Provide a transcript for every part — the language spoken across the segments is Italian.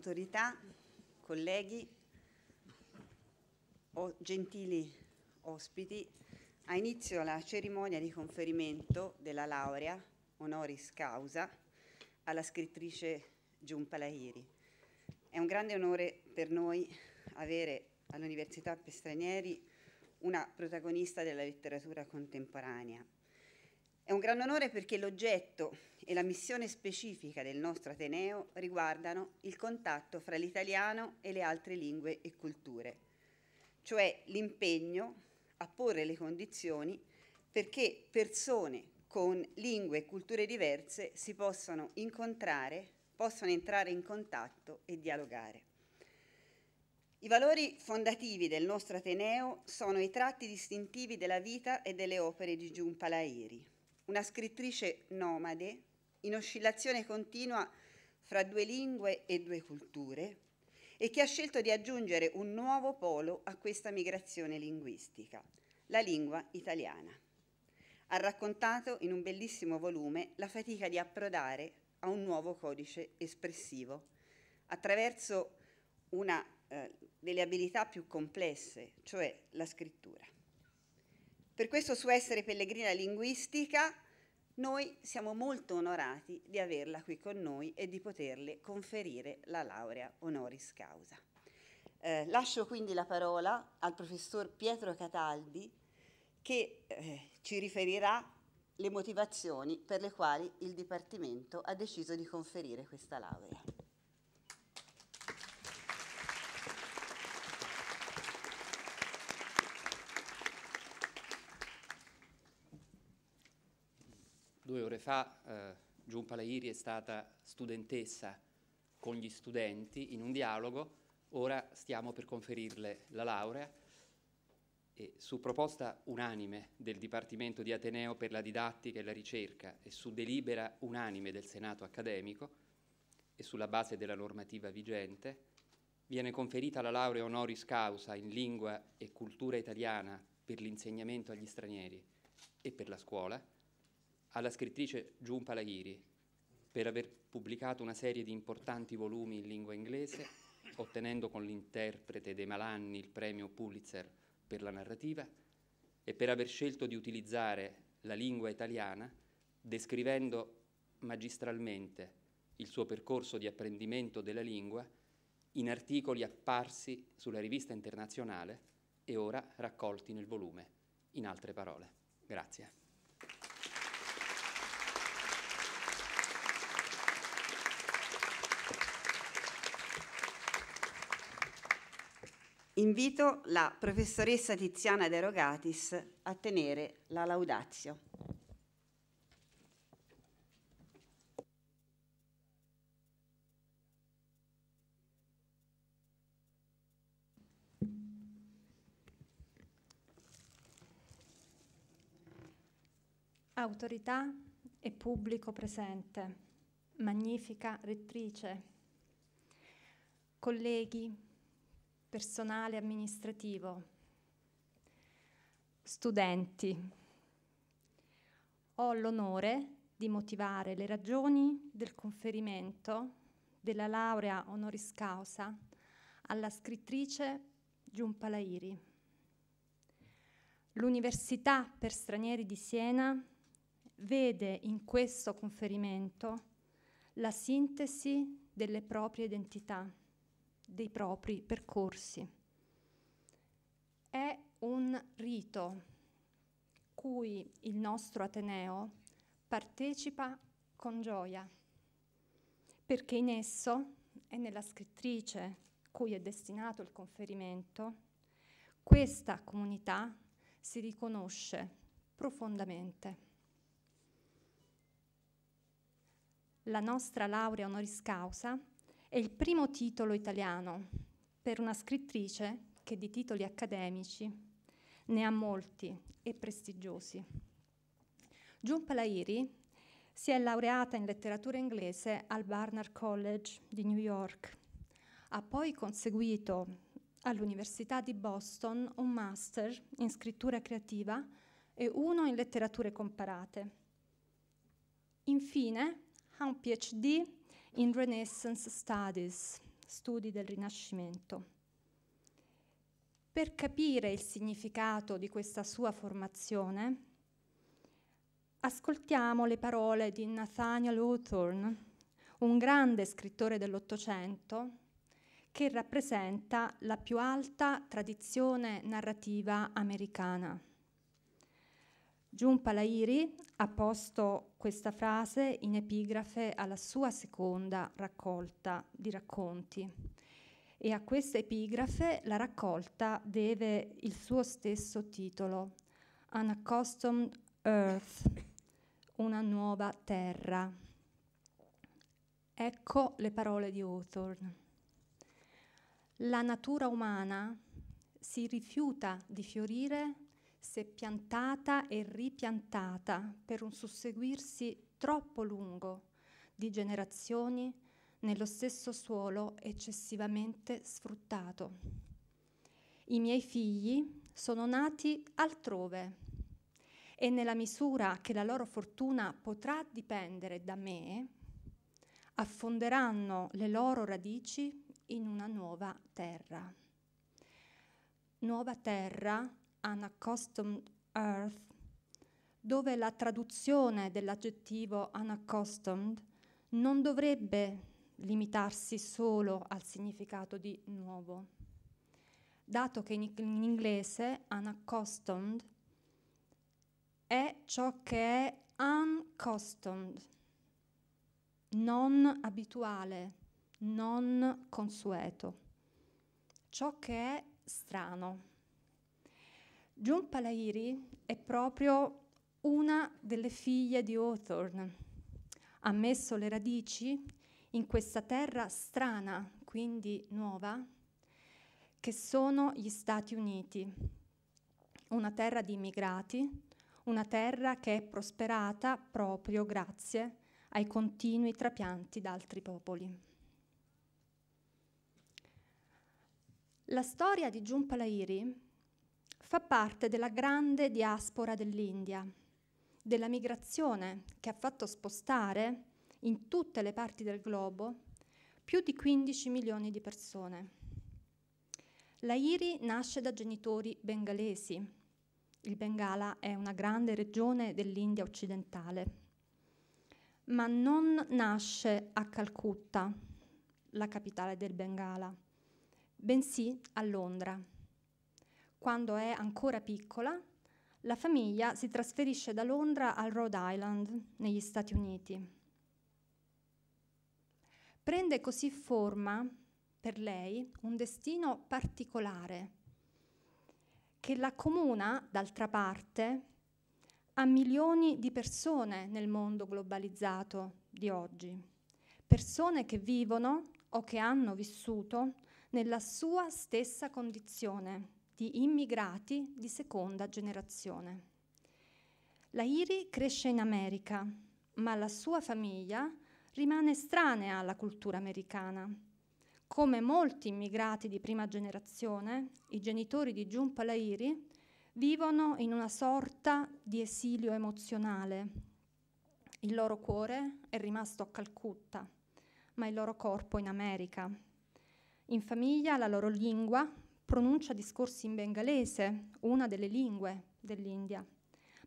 autorità, colleghi, o gentili ospiti, ha inizio la cerimonia di conferimento della laurea honoris causa alla scrittrice Giunpa Lahiri. È un grande onore per noi avere all'Università per Stranieri una protagonista della letteratura contemporanea è un grande onore perché l'oggetto e la missione specifica del nostro Ateneo riguardano il contatto fra l'italiano e le altre lingue e culture, cioè l'impegno a porre le condizioni perché persone con lingue e culture diverse si possano incontrare, possano entrare in contatto e dialogare. I valori fondativi del nostro Ateneo sono i tratti distintivi della vita e delle opere di Giunpalairi una scrittrice nomade in oscillazione continua fra due lingue e due culture e che ha scelto di aggiungere un nuovo polo a questa migrazione linguistica, la lingua italiana. Ha raccontato in un bellissimo volume la fatica di approdare a un nuovo codice espressivo attraverso una eh, delle abilità più complesse, cioè la scrittura. Per questo suo Essere Pellegrina Linguistica noi siamo molto onorati di averla qui con noi e di poterle conferire la laurea honoris causa. Eh, lascio quindi la parola al professor Pietro Cataldi che eh, ci riferirà le motivazioni per le quali il Dipartimento ha deciso di conferire questa laurea. Due ore fa eh, Giunpa Lairi è stata studentessa con gli studenti in un dialogo, ora stiamo per conferirle la laurea e su proposta unanime del Dipartimento di Ateneo per la didattica e la ricerca e su delibera unanime del Senato accademico e sulla base della normativa vigente, viene conferita la laurea honoris causa in lingua e cultura italiana per l'insegnamento agli stranieri e per la scuola alla scrittrice June Palahiri per aver pubblicato una serie di importanti volumi in lingua inglese, ottenendo con l'interprete dei Malanni il premio Pulitzer per la narrativa e per aver scelto di utilizzare la lingua italiana descrivendo magistralmente il suo percorso di apprendimento della lingua in articoli apparsi sulla rivista internazionale e ora raccolti nel volume, in altre parole. Grazie. invito la professoressa Tiziana De Rogatis a tenere la laudatio. Autorità e pubblico presente, magnifica rettrice, colleghi, personale amministrativo, studenti. Ho l'onore di motivare le ragioni del conferimento della laurea honoris causa alla scrittrice Giunpa Lairi. L'Università per Stranieri di Siena vede in questo conferimento la sintesi delle proprie identità dei propri percorsi. È un rito cui il nostro Ateneo partecipa con gioia, perché in esso e nella scrittrice cui è destinato il conferimento, questa comunità si riconosce profondamente. La nostra laurea honoris causa è il primo titolo italiano per una scrittrice che di titoli accademici ne ha molti e prestigiosi. June Palairi si è laureata in letteratura inglese al Barnard College di New York. Ha poi conseguito all'Università di Boston un master in scrittura creativa e uno in letterature comparate. Infine ha un PhD in Renaissance Studies, studi del Rinascimento. Per capire il significato di questa sua formazione, ascoltiamo le parole di Nathaniel Hawthorne, un grande scrittore dell'Ottocento che rappresenta la più alta tradizione narrativa americana. Jun Palairi ha posto questa frase in epigrafe alla sua seconda raccolta di racconti e a questa epigrafe la raccolta deve il suo stesso titolo, An Accustomed Earth, una nuova terra. Ecco le parole di Hawthorne. La natura umana si rifiuta di fiorire se piantata e ripiantata per un susseguirsi troppo lungo di generazioni nello stesso suolo eccessivamente sfruttato. I miei figli sono nati altrove e nella misura che la loro fortuna potrà dipendere da me, affonderanno le loro radici in una nuova terra. Nuova terra unaccustomed earth, dove la traduzione dell'aggettivo unaccustomed non dovrebbe limitarsi solo al significato di nuovo, dato che in, inglese unaccustomed è ciò che è unaccustomed, non abituale, non consueto, ciò che è strano. June Palahiri è proprio una delle figlie di Hawthorne. Ha messo le radici in questa terra strana, quindi nuova, che sono gli Stati Uniti, una terra di immigrati, una terra che è prosperata proprio grazie ai continui trapianti da altri popoli. La storia di Jun Palahiri fa parte della grande diaspora dell'India, della migrazione che ha fatto spostare in tutte le parti del globo più di 15 milioni di persone. L'Airi nasce da genitori bengalesi. Il Bengala è una grande regione dell'India occidentale. Ma non nasce a Calcutta, la capitale del Bengala, bensì a Londra, quando è ancora piccola, la famiglia si trasferisce da Londra al Rhode Island, negli Stati Uniti. Prende così forma per lei un destino particolare che la comuna, d'altra parte, a milioni di persone nel mondo globalizzato di oggi, persone che vivono o che hanno vissuto nella sua stessa condizione di immigrati di seconda generazione. La Iri cresce in America, ma la sua famiglia rimane estranea alla cultura americana. Come molti immigrati di prima generazione, i genitori di Giunpa Lahiri vivono in una sorta di esilio emozionale. Il loro cuore è rimasto a Calcutta, ma il loro corpo in America. In famiglia la loro lingua, pronuncia discorsi in bengalese, una delle lingue dell'India,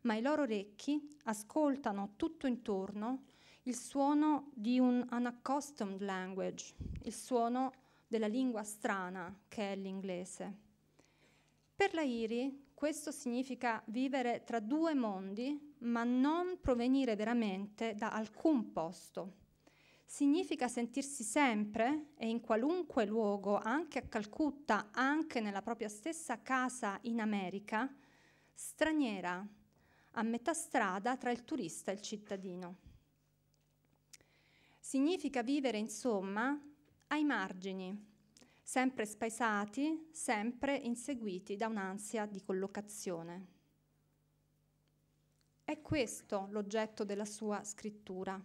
ma i loro orecchi ascoltano tutto intorno il suono di un unaccustomed language, il suono della lingua strana che è l'inglese. Per la Iri questo significa vivere tra due mondi, ma non provenire veramente da alcun posto significa sentirsi sempre e in qualunque luogo, anche a Calcutta, anche nella propria stessa casa in America, straniera, a metà strada tra il turista e il cittadino. Significa vivere, insomma, ai margini, sempre spaesati, sempre inseguiti da un'ansia di collocazione. È questo l'oggetto della sua scrittura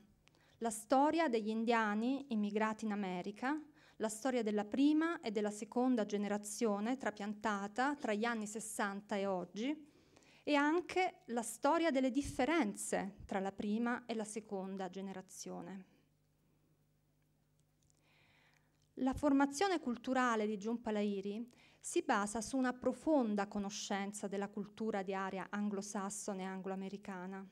la storia degli indiani immigrati in America, la storia della prima e della seconda generazione trapiantata tra gli anni 60 e oggi e anche la storia delle differenze tra la prima e la seconda generazione. La formazione culturale di Giunpa Lahiri si basa su una profonda conoscenza della cultura di area anglosassone e angloamericana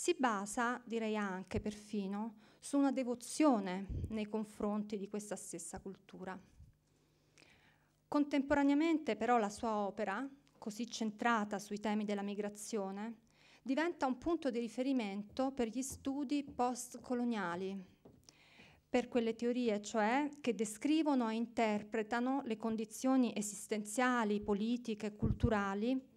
si basa, direi anche perfino, su una devozione nei confronti di questa stessa cultura. Contemporaneamente però la sua opera, così centrata sui temi della migrazione, diventa un punto di riferimento per gli studi postcoloniali, per quelle teorie cioè che descrivono e interpretano le condizioni esistenziali, politiche culturali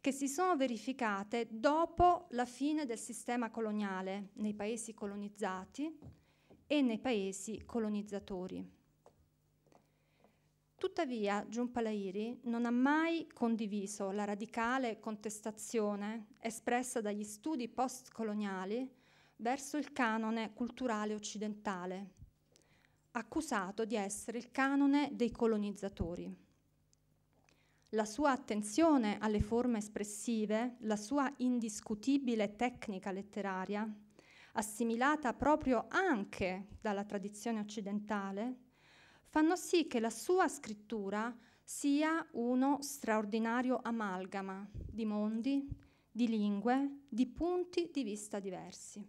che si sono verificate dopo la fine del sistema coloniale nei paesi colonizzati e nei paesi colonizzatori. Tuttavia, Giumpalairi non ha mai condiviso la radicale contestazione espressa dagli studi postcoloniali verso il canone culturale occidentale, accusato di essere il canone dei colonizzatori la sua attenzione alle forme espressive, la sua indiscutibile tecnica letteraria, assimilata proprio anche dalla tradizione occidentale, fanno sì che la sua scrittura sia uno straordinario amalgama di mondi, di lingue, di punti di vista diversi.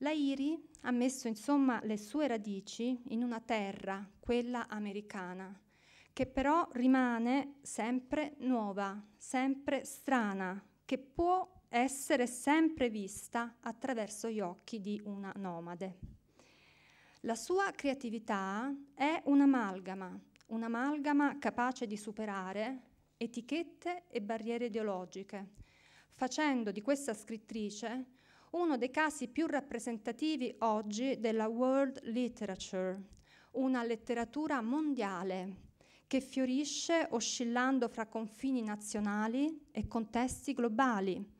Lairi ha messo insomma le sue radici in una terra, quella americana, che però rimane sempre nuova, sempre strana, che può essere sempre vista attraverso gli occhi di una nomade. La sua creatività è un'amalgama, un'amalgama capace di superare etichette e barriere ideologiche, facendo di questa scrittrice uno dei casi più rappresentativi oggi della world literature, una letteratura mondiale che fiorisce oscillando fra confini nazionali e contesti globali,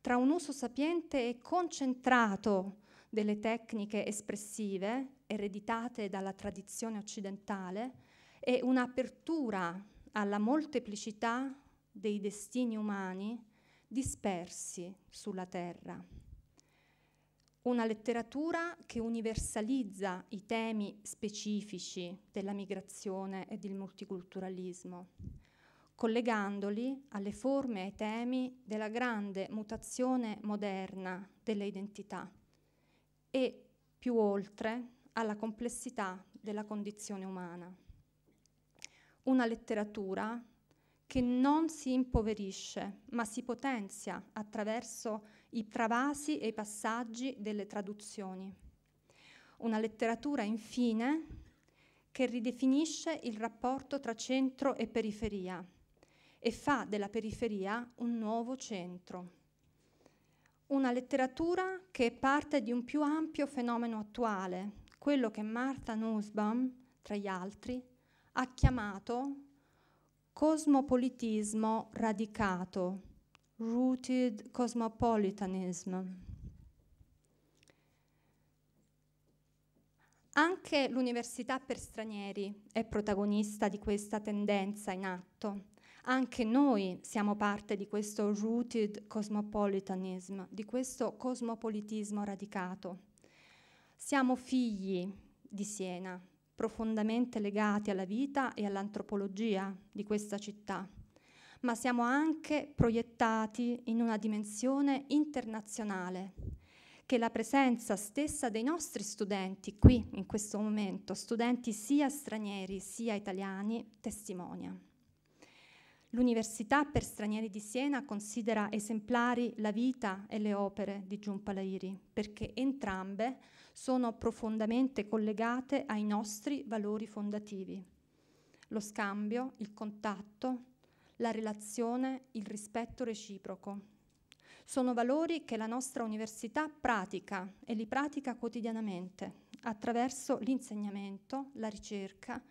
tra un uso sapiente e concentrato delle tecniche espressive ereditate dalla tradizione occidentale e un'apertura alla molteplicità dei destini umani dispersi sulla Terra una letteratura che universalizza i temi specifici della migrazione e del multiculturalismo, collegandoli alle forme e ai temi della grande mutazione moderna delle identità e più oltre alla complessità della condizione umana. Una letteratura che non si impoverisce, ma si potenzia attraverso i travasi e i passaggi delle traduzioni. Una letteratura, infine, che ridefinisce il rapporto tra centro e periferia e fa della periferia un nuovo centro. Una letteratura che è parte di un più ampio fenomeno attuale, quello che Martha Nussbaum, tra gli altri, ha chiamato cosmopolitismo radicato, rooted cosmopolitanism. Anche l'università per stranieri è protagonista di questa tendenza in atto. Anche noi siamo parte di questo rooted cosmopolitanism, di questo cosmopolitismo radicato. Siamo figli di Siena, profondamente legati alla vita e all'antropologia di questa città ma siamo anche proiettati in una dimensione internazionale che la presenza stessa dei nostri studenti qui in questo momento, studenti sia stranieri sia italiani, testimonia. L'Università per Stranieri di Siena considera esemplari la vita e le opere di Giumpalairi, perché entrambe sono profondamente collegate ai nostri valori fondativi. Lo scambio, il contatto, la relazione, il rispetto reciproco. Sono valori che la nostra università pratica e li pratica quotidianamente attraverso l'insegnamento, la ricerca,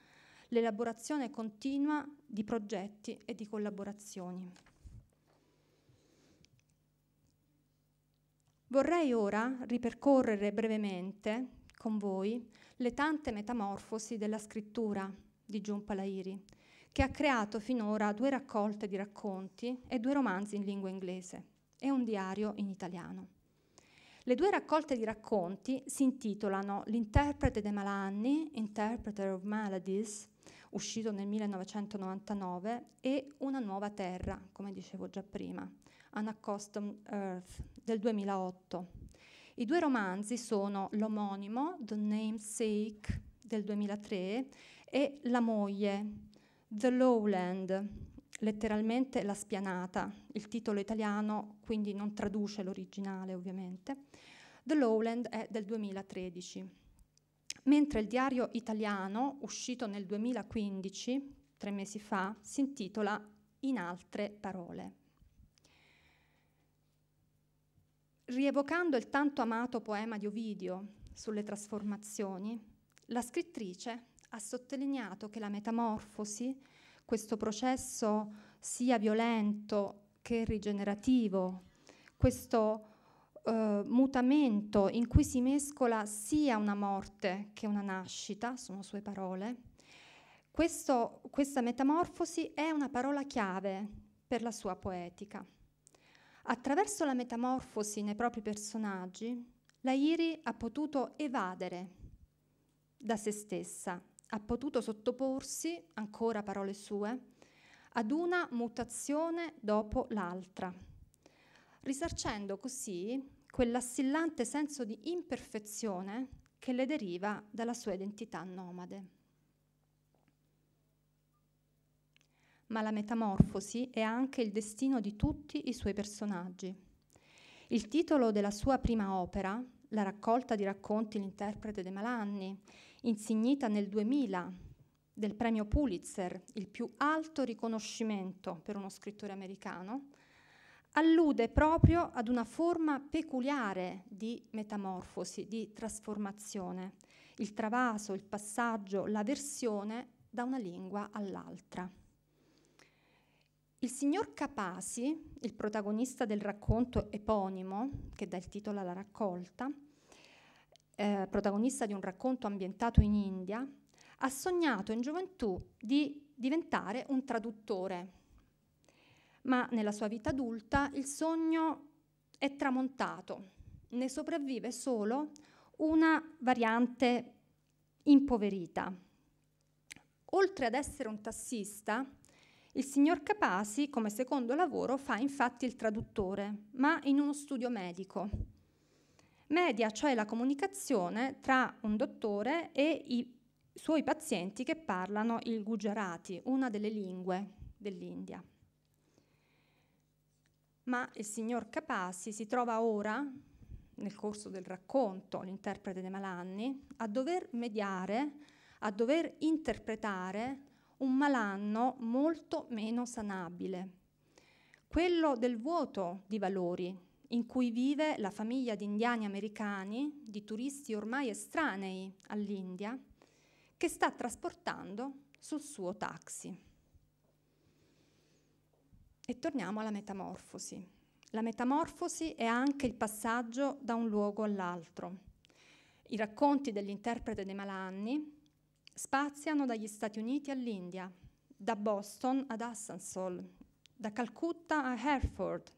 l'elaborazione continua di progetti e di collaborazioni. Vorrei ora ripercorrere brevemente con voi le tante metamorfosi della scrittura di Giunpalairi, che ha creato finora due raccolte di racconti e due romanzi in lingua inglese e un diario in italiano. Le due raccolte di racconti si intitolano L'interprete dei malanni, Interpreter of Maladies, uscito nel 1999, e Una nuova terra, come dicevo già prima, An Accustomed Earth del 2008. I due romanzi sono l'omonimo, The Namesake del 2003 e La moglie The Lowland, letteralmente la spianata, il titolo italiano quindi non traduce l'originale ovviamente. The Lowland è del 2013, mentre il diario italiano, uscito nel 2015, tre mesi fa, si intitola In altre parole. Rievocando il tanto amato poema di Ovidio sulle trasformazioni, la scrittrice ha sottolineato che la metamorfosi, questo processo sia violento che rigenerativo, questo eh, mutamento in cui si mescola sia una morte che una nascita, sono sue parole, questo, questa metamorfosi è una parola chiave per la sua poetica. Attraverso la metamorfosi nei propri personaggi, la Iri ha potuto evadere da se stessa, ha potuto sottoporsi, ancora parole sue, ad una mutazione dopo l'altra, risarcendo così quell'assillante senso di imperfezione che le deriva dalla sua identità nomade. Ma la metamorfosi è anche il destino di tutti i suoi personaggi. Il titolo della sua prima opera, la raccolta di racconti L'interprete dei malanni, insignita nel 2000 del premio Pulitzer, il più alto riconoscimento per uno scrittore americano, allude proprio ad una forma peculiare di metamorfosi, di trasformazione, il travaso, il passaggio, la versione da una lingua all'altra. Il signor Capasi, il protagonista del racconto eponimo, che dà il titolo alla raccolta, eh, protagonista di un racconto ambientato in India, ha sognato in gioventù di diventare un traduttore, ma nella sua vita adulta il sogno è tramontato, ne sopravvive solo una variante impoverita. Oltre ad essere un tassista, il signor Capasi come secondo lavoro fa infatti il traduttore, ma in uno studio medico media cioè la comunicazione tra un dottore e i suoi pazienti che parlano il Gujarati, una delle lingue dell'India. Ma il signor Capassi si trova ora, nel corso del racconto, l'interprete dei Malanni, a dover mediare, a dover interpretare un malanno molto meno sanabile, quello del vuoto di valori in cui vive la famiglia di indiani americani, di turisti ormai estranei all'India, che sta trasportando sul suo taxi. E torniamo alla metamorfosi. La metamorfosi è anche il passaggio da un luogo all'altro. I racconti dell'interprete dei Malanni spaziano dagli Stati Uniti all'India, da Boston ad Assansol, da Calcutta a Hereford,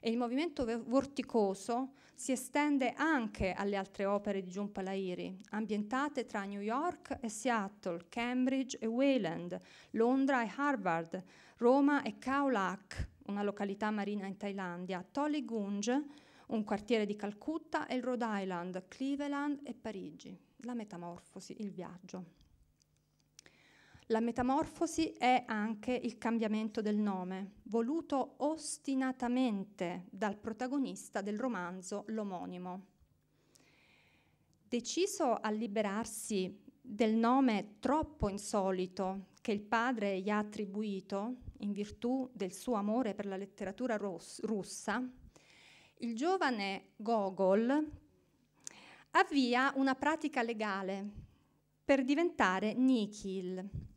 e il movimento vorticoso si estende anche alle altre opere di Giun Lahiri, ambientate tra New York e Seattle, Cambridge e Wayland, Londra e Harvard, Roma e Kaolak, una località marina in Thailandia, Tolly Tollygunge, un quartiere di Calcutta e il Rhode Island, Cleveland e Parigi. La metamorfosi, il viaggio. La metamorfosi è anche il cambiamento del nome, voluto ostinatamente dal protagonista del romanzo l'omonimo. Deciso a liberarsi del nome troppo insolito che il padre gli ha attribuito in virtù del suo amore per la letteratura russa, il giovane Gogol avvia una pratica legale per diventare Nikhil,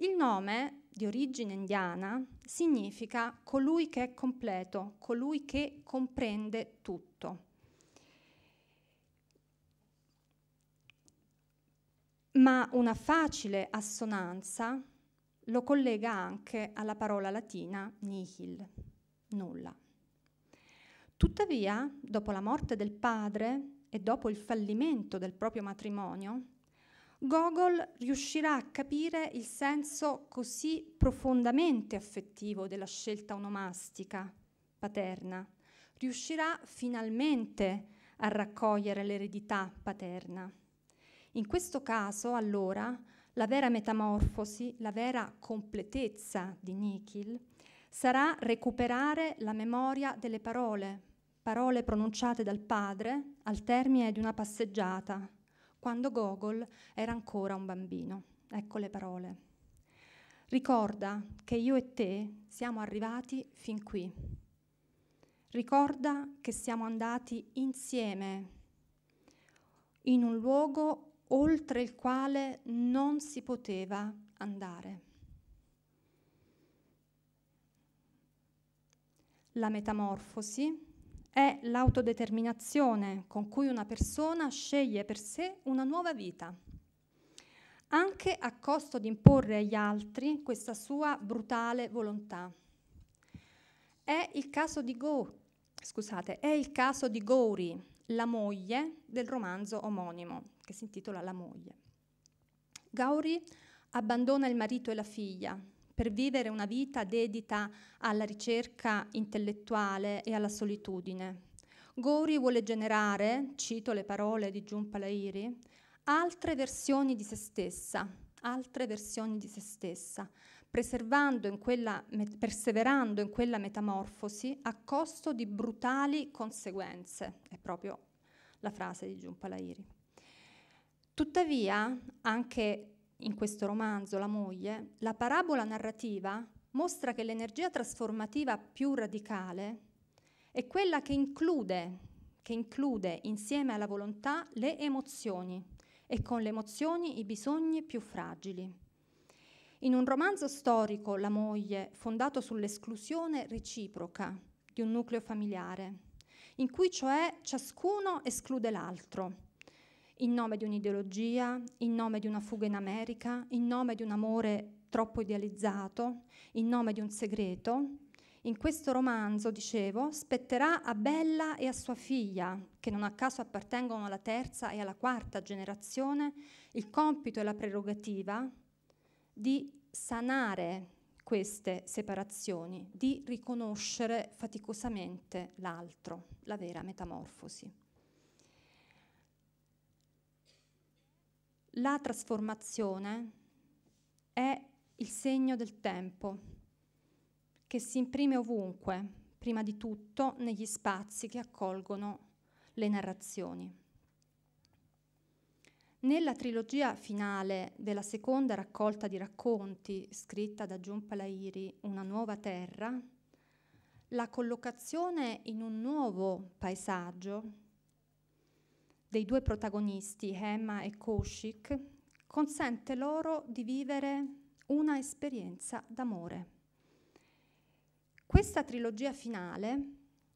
il nome, di origine indiana, significa colui che è completo, colui che comprende tutto. Ma una facile assonanza lo collega anche alla parola latina nihil, nulla. Tuttavia, dopo la morte del padre e dopo il fallimento del proprio matrimonio, Gogol riuscirà a capire il senso così profondamente affettivo della scelta onomastica paterna, riuscirà finalmente a raccogliere l'eredità paterna. In questo caso, allora, la vera metamorfosi, la vera completezza di Nikhil sarà recuperare la memoria delle parole, parole pronunciate dal padre al termine di una passeggiata quando Gogol era ancora un bambino. Ecco le parole. Ricorda che io e te siamo arrivati fin qui. Ricorda che siamo andati insieme in un luogo oltre il quale non si poteva andare. La metamorfosi è l'autodeterminazione con cui una persona sceglie per sé una nuova vita, anche a costo di imporre agli altri questa sua brutale volontà. È il caso di, Go, scusate, il caso di Gori, la moglie del romanzo omonimo, che si intitola La moglie. Gauri abbandona il marito e la figlia, per vivere una vita dedita alla ricerca intellettuale e alla solitudine. Gori vuole generare, cito le parole di Giunpa Lairi, altre versioni di se stessa, altre versioni di se stessa, in quella, perseverando in quella metamorfosi a costo di brutali conseguenze, è proprio la frase di Giunpa Lairi. Tuttavia, anche in questo romanzo, la moglie, la parabola narrativa mostra che l'energia trasformativa più radicale è quella che include, che include insieme alla volontà le emozioni e con le emozioni i bisogni più fragili. In un romanzo storico, La moglie, fondato sull'esclusione reciproca di un nucleo familiare, in cui cioè ciascuno esclude l'altro in nome di un'ideologia, in nome di una fuga in America, in nome di un amore troppo idealizzato, in nome di un segreto. In questo romanzo, dicevo, spetterà a Bella e a sua figlia, che non a caso appartengono alla terza e alla quarta generazione, il compito e la prerogativa di sanare queste separazioni, di riconoscere faticosamente l'altro, la vera metamorfosi. la trasformazione è il segno del tempo che si imprime ovunque, prima di tutto negli spazi che accolgono le narrazioni. Nella trilogia finale della seconda raccolta di racconti scritta da Jun Palairi, Una nuova terra, la collocazione in un nuovo paesaggio dei due protagonisti, Emma e Koshik, consente loro di vivere una esperienza d'amore. Questa trilogia finale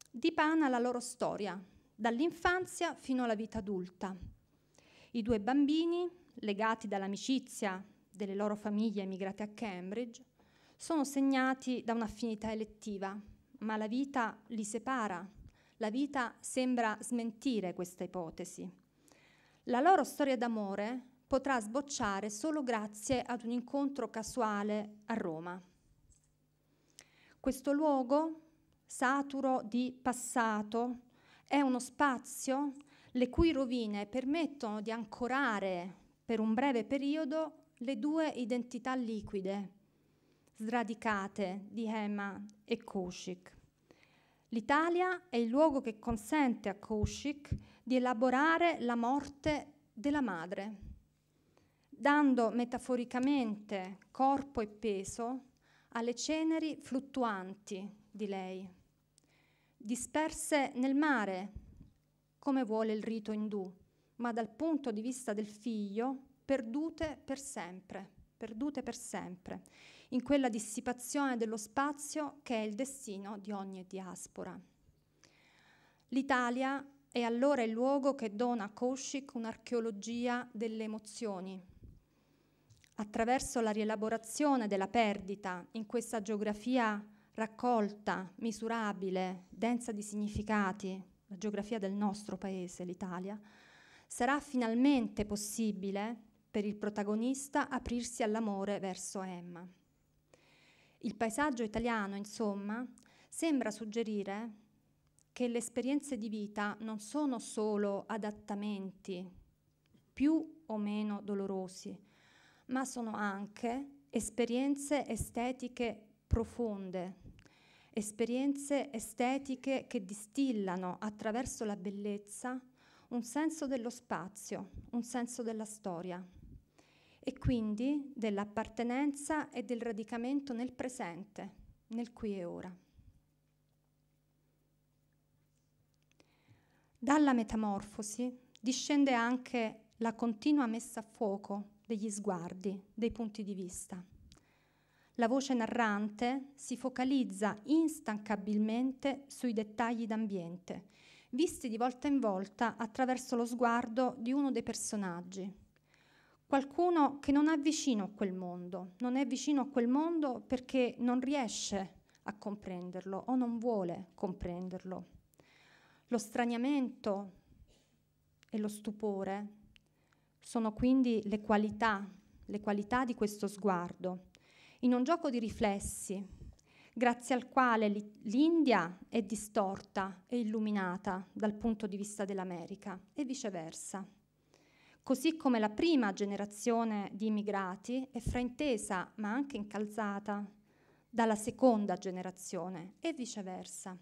dipana la loro storia, dall'infanzia fino alla vita adulta. I due bambini, legati dall'amicizia delle loro famiglie emigrate a Cambridge, sono segnati da un'affinità elettiva, ma la vita li separa la vita sembra smentire questa ipotesi. La loro storia d'amore potrà sbocciare solo grazie ad un incontro casuale a Roma. Questo luogo, saturo di passato, è uno spazio le cui rovine permettono di ancorare per un breve periodo le due identità liquide, sradicate di Hema e Koshik. L'Italia è il luogo che consente a Kaushik di elaborare la morte della madre, dando metaforicamente corpo e peso alle ceneri fluttuanti di lei, disperse nel mare, come vuole il rito indù, ma dal punto di vista del figlio perdute per sempre, perdute per sempre in quella dissipazione dello spazio che è il destino di ogni diaspora. L'Italia è allora il luogo che dona a Koshik un'archeologia delle emozioni. Attraverso la rielaborazione della perdita in questa geografia raccolta, misurabile, densa di significati, la geografia del nostro paese, l'Italia, sarà finalmente possibile per il protagonista aprirsi all'amore verso Emma. Il paesaggio italiano, insomma, sembra suggerire che le esperienze di vita non sono solo adattamenti più o meno dolorosi, ma sono anche esperienze estetiche profonde, esperienze estetiche che distillano attraverso la bellezza un senso dello spazio, un senso della storia e quindi dell'appartenenza e del radicamento nel presente, nel qui e ora. Dalla metamorfosi discende anche la continua messa a fuoco degli sguardi, dei punti di vista. La voce narrante si focalizza instancabilmente sui dettagli d'ambiente, visti di volta in volta attraverso lo sguardo di uno dei personaggi, qualcuno che non è vicino a quel mondo, non è vicino a quel mondo perché non riesce a comprenderlo o non vuole comprenderlo. Lo straniamento e lo stupore sono quindi le qualità, le qualità di questo sguardo, in un gioco di riflessi, grazie al quale l'India è distorta e illuminata dal punto di vista dell'America e viceversa così come la prima generazione di immigrati è fraintesa ma anche incalzata dalla seconda generazione e viceversa.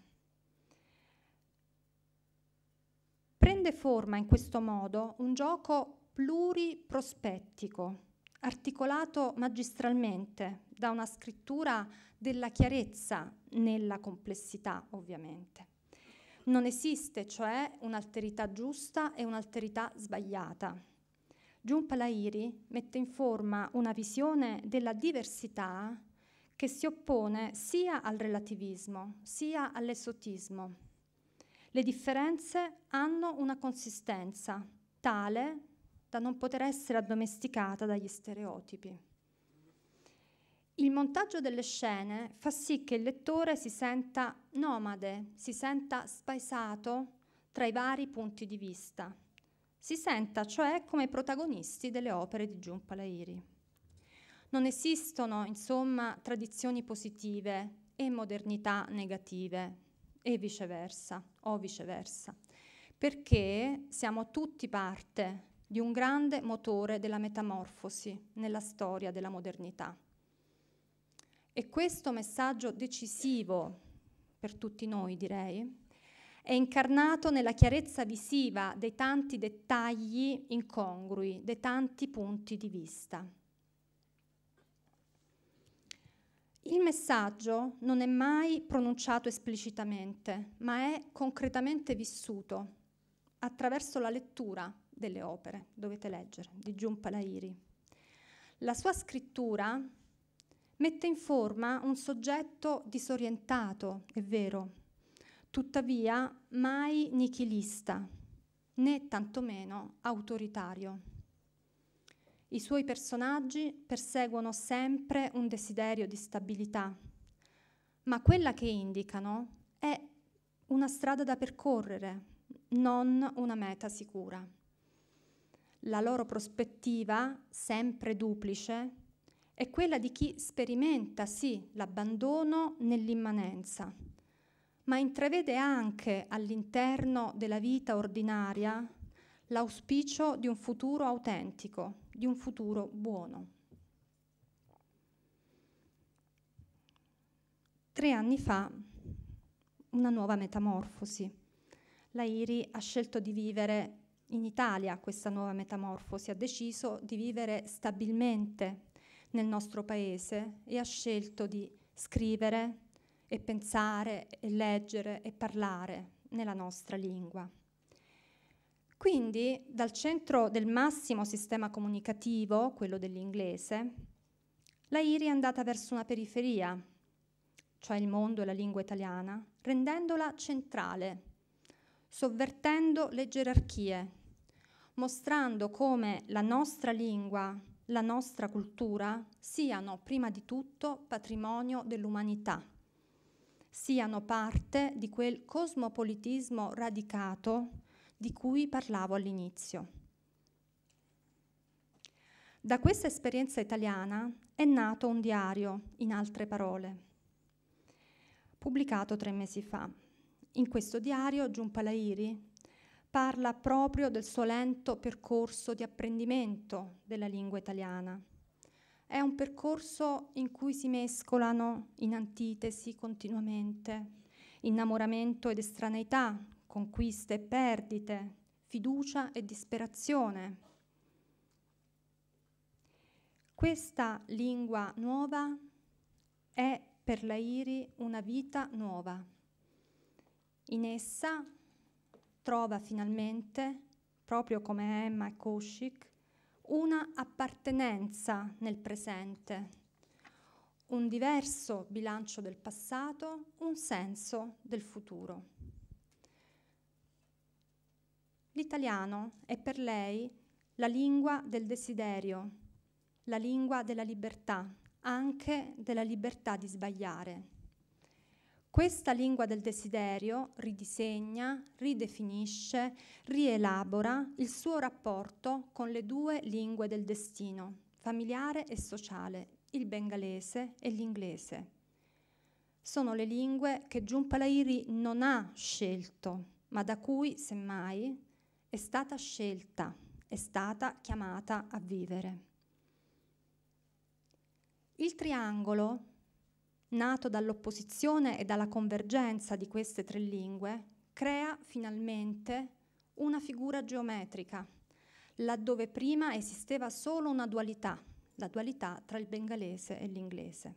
Prende forma in questo modo un gioco pluriprospettico, articolato magistralmente da una scrittura della chiarezza nella complessità, ovviamente. Non esiste cioè un'alterità giusta e un'alterità sbagliata Giunpa Lahiri mette in forma una visione della diversità che si oppone sia al relativismo sia all'esotismo. Le differenze hanno una consistenza tale da non poter essere addomesticata dagli stereotipi. Il montaggio delle scene fa sì che il lettore si senta nomade, si senta spaesato tra i vari punti di vista si senta cioè come protagonisti delle opere di Giunpa Lairi. Non esistono, insomma, tradizioni positive e modernità negative e viceversa, o viceversa, perché siamo tutti parte di un grande motore della metamorfosi nella storia della modernità. E questo messaggio decisivo per tutti noi, direi, è incarnato nella chiarezza visiva dei tanti dettagli incongrui, dei tanti punti di vista. Il messaggio non è mai pronunciato esplicitamente, ma è concretamente vissuto attraverso la lettura delle opere, dovete leggere, di Giunpa Lairi. La sua scrittura mette in forma un soggetto disorientato, è vero, tuttavia mai nichilista né tantomeno autoritario. I suoi personaggi perseguono sempre un desiderio di stabilità, ma quella che indicano è una strada da percorrere, non una meta sicura. La loro prospettiva, sempre duplice, è quella di chi sperimenta, sì, l'abbandono nell'immanenza ma intravede anche all'interno della vita ordinaria l'auspicio di un futuro autentico, di un futuro buono. Tre anni fa, una nuova metamorfosi. La Iri ha scelto di vivere in Italia questa nuova metamorfosi, ha deciso di vivere stabilmente nel nostro paese e ha scelto di scrivere, e pensare e leggere e parlare nella nostra lingua. Quindi dal centro del massimo sistema comunicativo, quello dell'inglese, la IRI è andata verso una periferia, cioè il mondo e la lingua italiana, rendendola centrale, sovvertendo le gerarchie, mostrando come la nostra lingua, la nostra cultura siano prima di tutto patrimonio dell'umanità siano parte di quel cosmopolitismo radicato di cui parlavo all'inizio. Da questa esperienza italiana è nato un diario, in altre parole, pubblicato tre mesi fa. In questo diario Giumpalairi parla proprio del suo lento percorso di apprendimento della lingua italiana è un percorso in cui si mescolano in antitesi continuamente innamoramento ed estraneità, conquiste e perdite, fiducia e disperazione. Questa lingua nuova è per Lairi una vita nuova. In essa trova finalmente, proprio come Emma e Koshik, una appartenenza nel presente, un diverso bilancio del passato, un senso del futuro. L'italiano è per lei la lingua del desiderio, la lingua della libertà, anche della libertà di sbagliare. Questa lingua del desiderio ridisegna, ridefinisce, rielabora il suo rapporto con le due lingue del destino, familiare e sociale, il bengalese e l'inglese. Sono le lingue che Giumpalairi non ha scelto, ma da cui, semmai, è stata scelta, è stata chiamata a vivere. Il triangolo nato dall'opposizione e dalla convergenza di queste tre lingue, crea finalmente una figura geometrica, laddove prima esisteva solo una dualità, la dualità tra il bengalese e l'inglese.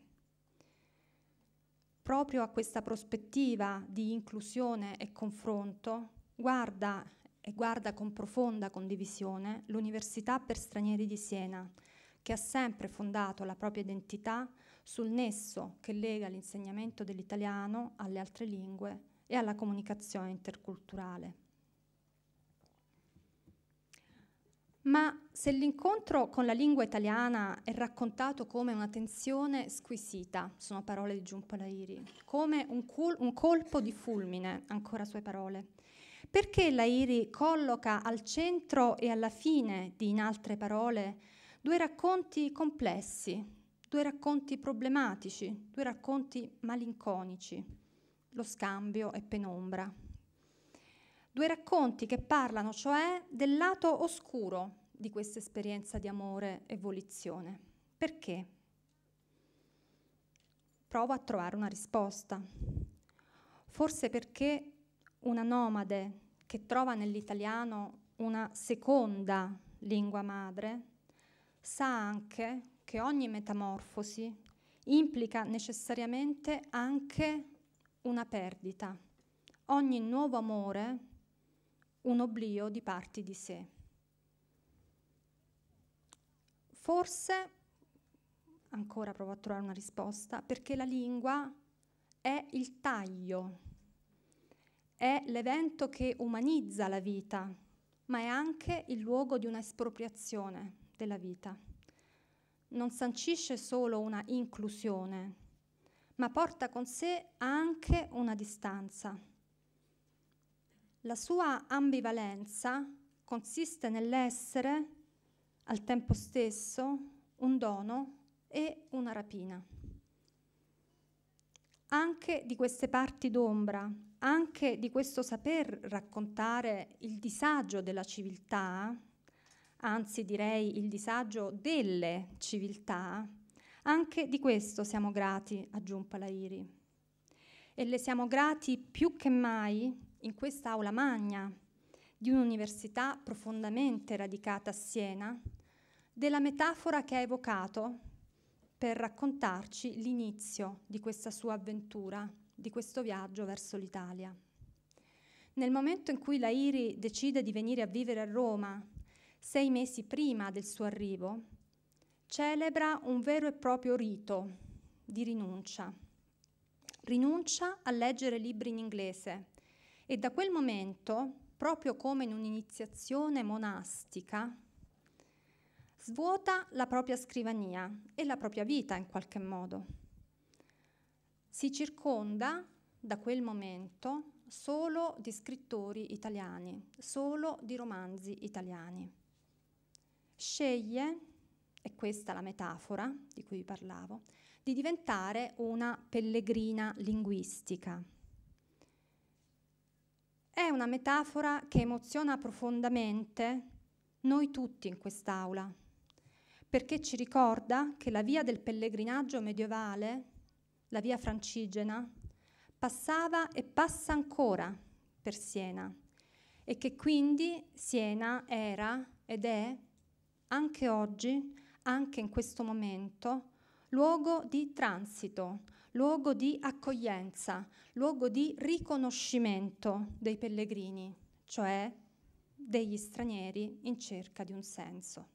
Proprio a questa prospettiva di inclusione e confronto guarda e guarda con profonda condivisione l'Università per Stranieri di Siena, che ha sempre fondato la propria identità sul nesso che lega l'insegnamento dell'italiano alle altre lingue e alla comunicazione interculturale. Ma se l'incontro con la lingua italiana è raccontato come una tensione squisita, sono parole di Giunpa Lairi, come un, cul- un colpo di fulmine, ancora sue parole, perché Lairi colloca al centro e alla fine di In altre parole due racconti complessi due racconti problematici, due racconti malinconici, lo scambio e penombra. Due racconti che parlano cioè del lato oscuro di questa esperienza di amore e volizione. Perché? Provo a trovare una risposta. Forse perché una nomade che trova nell'italiano una seconda lingua madre sa anche che ogni metamorfosi implica necessariamente anche una perdita, ogni nuovo amore un oblio di parti di sé. Forse, ancora provo a trovare una risposta, perché la lingua è il taglio, è l'evento che umanizza la vita, ma è anche il luogo di una espropriazione della vita non sancisce solo una inclusione, ma porta con sé anche una distanza. La sua ambivalenza consiste nell'essere al tempo stesso un dono e una rapina. Anche di queste parti d'ombra, anche di questo saper raccontare il disagio della civiltà, anzi direi il disagio delle civiltà, anche di questo siamo grati a Lairi. E le siamo grati più che mai in questa aula magna di un'università profondamente radicata a Siena, della metafora che ha evocato per raccontarci l'inizio di questa sua avventura, di questo viaggio verso l'Italia. Nel momento in cui Lairi decide di venire a vivere a Roma sei mesi prima del suo arrivo, celebra un vero e proprio rito di rinuncia. Rinuncia a leggere libri in inglese e da quel momento, proprio come in un'iniziazione monastica, svuota la propria scrivania e la propria vita in qualche modo. Si circonda da quel momento solo di scrittori italiani, solo di romanzi italiani sceglie, e questa è la metafora di cui vi parlavo, di diventare una pellegrina linguistica. È una metafora che emoziona profondamente noi tutti in quest'aula, perché ci ricorda che la via del pellegrinaggio medievale, la via francigena, passava e passa ancora per Siena e che quindi Siena era ed è anche oggi, anche in questo momento, luogo di transito, luogo di accoglienza, luogo di riconoscimento dei pellegrini, cioè degli stranieri in cerca di un senso.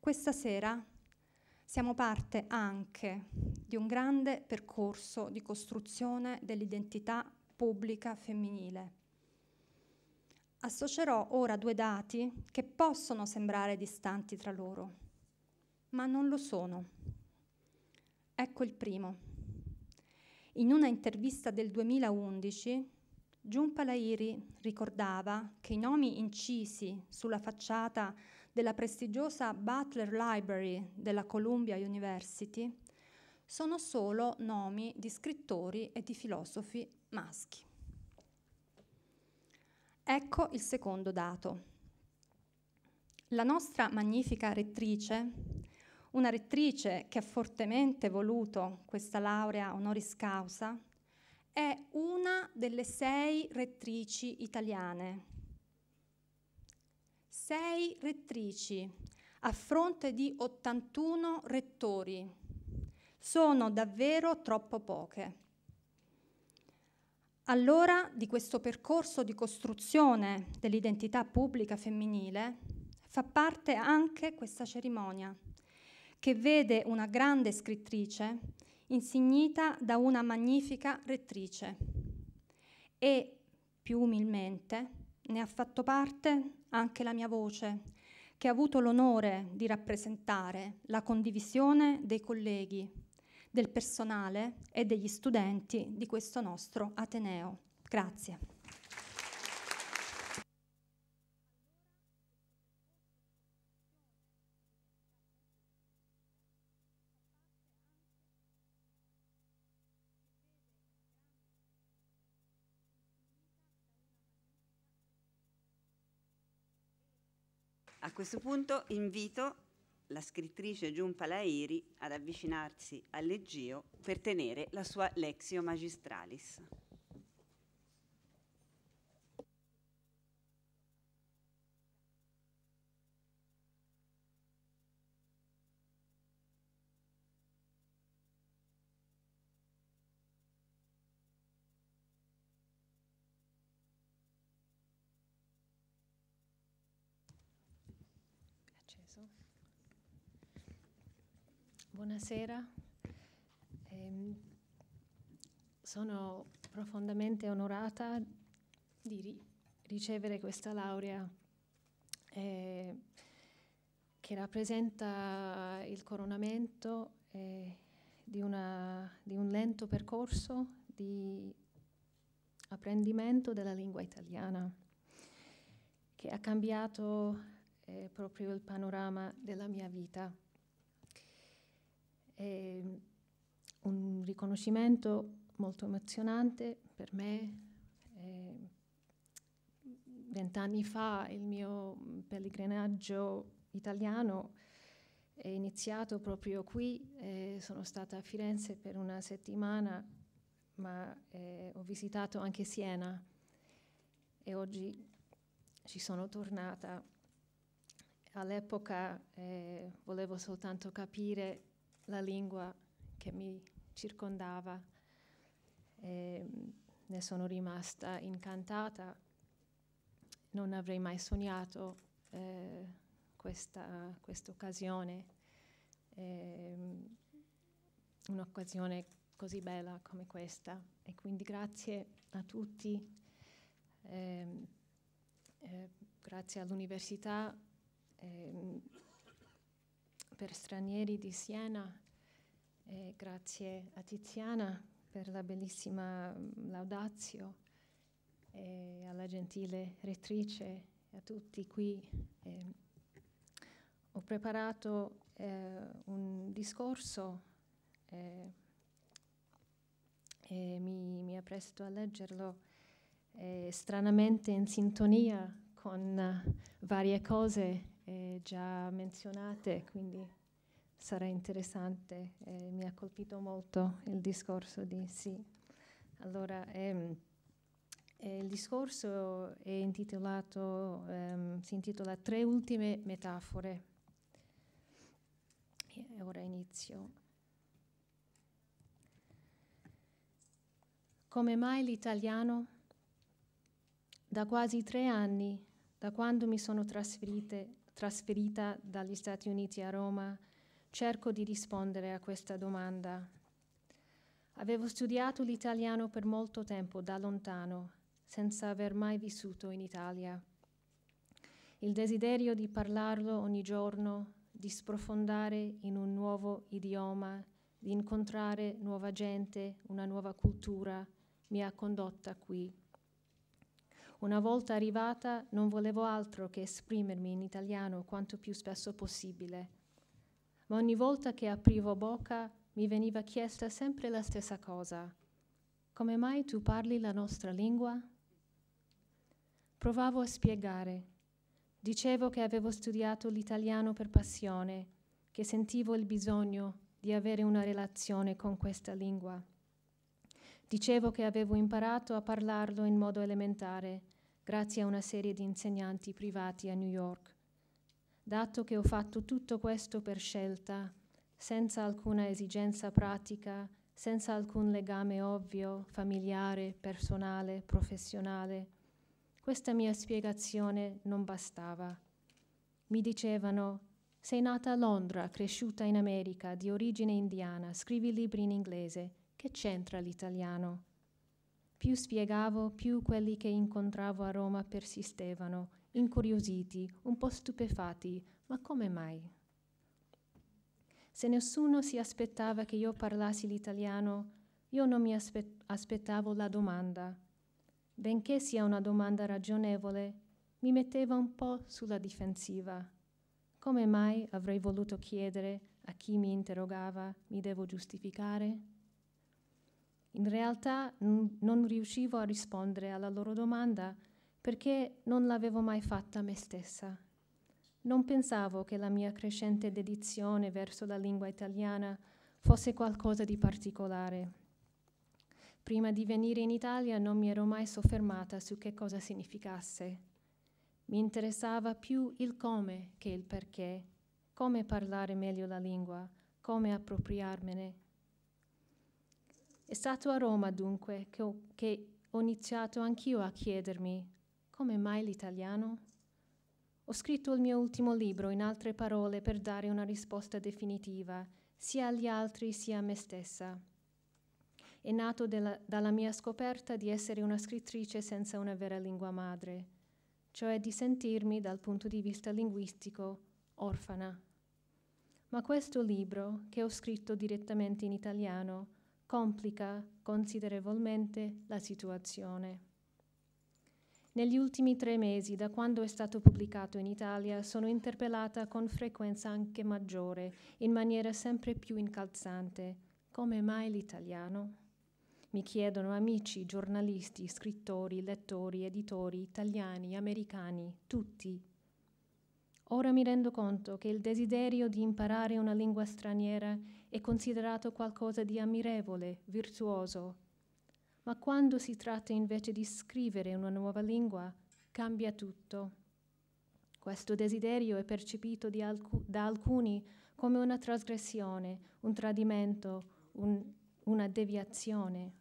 Questa sera siamo parte anche di un grande percorso di costruzione dell'identità pubblica femminile Associerò ora due dati che possono sembrare distanti tra loro, ma non lo sono. Ecco il primo. In una intervista del 2011, Giunpa Lairi ricordava che i nomi incisi sulla facciata della prestigiosa Butler Library della Columbia University sono solo nomi di scrittori e di filosofi maschi. Ecco il secondo dato. La nostra magnifica rettrice, una rettrice che ha fortemente voluto questa laurea honoris causa, è una delle sei rettrici italiane. Sei rettrici a fronte di 81 rettori. Sono davvero troppo poche allora di questo percorso di costruzione dell'identità pubblica femminile fa parte anche questa cerimonia, che vede una grande scrittrice insignita da una magnifica rettrice e, più umilmente, ne ha fatto parte anche la mia voce, che ha avuto l'onore di rappresentare la condivisione dei colleghi del personale e degli studenti di questo nostro Ateneo. Grazie. A questo punto invito la scrittrice Giunpa Lairi ad avvicinarsi al leggio per tenere la sua Lexio Magistralis. buonasera. Ehm, sono profondamente onorata di ri ricevere questa laurea eh, che rappresenta il coronamento eh, di, una, di un lento percorso di apprendimento della lingua italiana che ha cambiato eh, proprio il panorama della mia vita. E ehm, un riconoscimento molto emozionante per me. Ehm, vent'anni fa il mio pellegrinaggio italiano è iniziato proprio qui, eh, sono stata a Firenze per una settimana, ma eh, ho visitato anche Siena e oggi ci sono tornata. All'epoca eh, volevo soltanto capire la lingua che mi circondava e mm, ne sono rimasta incantata. Non avrei mai sognato eh, questa, questa occasione, eh, mm, un'occasione così bella come questa. E quindi grazie a tutti, ehm, eh, grazie all'università. Ehm, per stranieri di Siena. E grazie a Tiziana per la bellissima mm, laudazio e alla gentile rettrice e a tutti qui. E ho preparato eh, un discorso eh, e mi, mi, appresto a leggerlo eh, stranamente in sintonia con eh, varie cose eh, già menzionate, quindi sarà interessante. Eh, mi ha colpito molto il discorso di sì. Allora, ehm, eh, il discorso è intitolato, ehm, si intitola Tre ultime metafore. E ora inizio. Come mai l'italiano? Da quasi tre anni, da quando mi sono trasferite trasferita dagli Stati Uniti a Roma, cerco di rispondere a questa domanda. Avevo studiato l'italiano per molto tempo da lontano, senza aver mai vissuto in Italia. Il desiderio di parlarlo ogni giorno, di sprofondare in un nuovo idioma, di incontrare nuova gente, una nuova cultura, mi ha condotta qui. Una volta arrivata non volevo altro che esprimermi in italiano quanto più spesso possibile. Ma ogni volta che aprivo bocca mi veniva chiesta sempre la stessa cosa. Come mai tu parli la nostra lingua? Provavo a spiegare. Dicevo che avevo studiato l'italiano per passione, che sentivo il bisogno di avere una relazione con questa lingua. Dicevo che avevo imparato a parlarlo in modo elementare, grazie a una serie di insegnanti privati a New York. Dato che ho fatto tutto questo per scelta, senza alcuna esigenza pratica, senza alcun legame ovvio, familiare, personale, professionale, questa mia spiegazione non bastava. Mi dicevano, sei nata a Londra, cresciuta in America, di origine indiana, scrivi libri in inglese, che c'entra l'italiano? Più spiegavo, più quelli che incontravo a Roma persistevano, incuriositi, un po' stupefatti. Ma come mai? Se nessuno si aspettava che io parlassi l'italiano, io non mi aspe- aspettavo la domanda. Benché sia una domanda ragionevole, mi metteva un po' sulla difensiva. Come mai avrei voluto chiedere a chi mi interrogava, mi devo giustificare? In realtà non riuscivo a rispondere alla loro domanda perché non l'avevo mai fatta me stessa. Non pensavo che la mia crescente dedizione verso la lingua italiana fosse qualcosa di particolare. Prima di venire in Italia non mi ero mai soffermata su che cosa significasse. Mi interessava più il come che il perché, come parlare meglio la lingua, come appropriarmene è stato a Roma dunque che ho, che ho iniziato anch'io a chiedermi come mai l'italiano? Ho scritto il mio ultimo libro, in altre parole, per dare una risposta definitiva, sia agli altri sia a me stessa. È nato della, dalla mia scoperta di essere una scrittrice senza una vera lingua madre, cioè di sentirmi, dal punto di vista linguistico, orfana. Ma questo libro, che ho scritto direttamente in italiano, complica considerevolmente la situazione. Negli ultimi tre mesi, da quando è stato pubblicato in Italia, sono interpellata con frequenza anche maggiore, in maniera sempre più incalzante. Come mai l'italiano? Mi chiedono amici, giornalisti, scrittori, lettori, editori, italiani, americani, tutti. Ora mi rendo conto che il desiderio di imparare una lingua straniera è considerato qualcosa di ammirevole, virtuoso. Ma quando si tratta invece di scrivere una nuova lingua, cambia tutto. Questo desiderio è percepito alc- da alcuni come una trasgressione, un tradimento, un, una deviazione.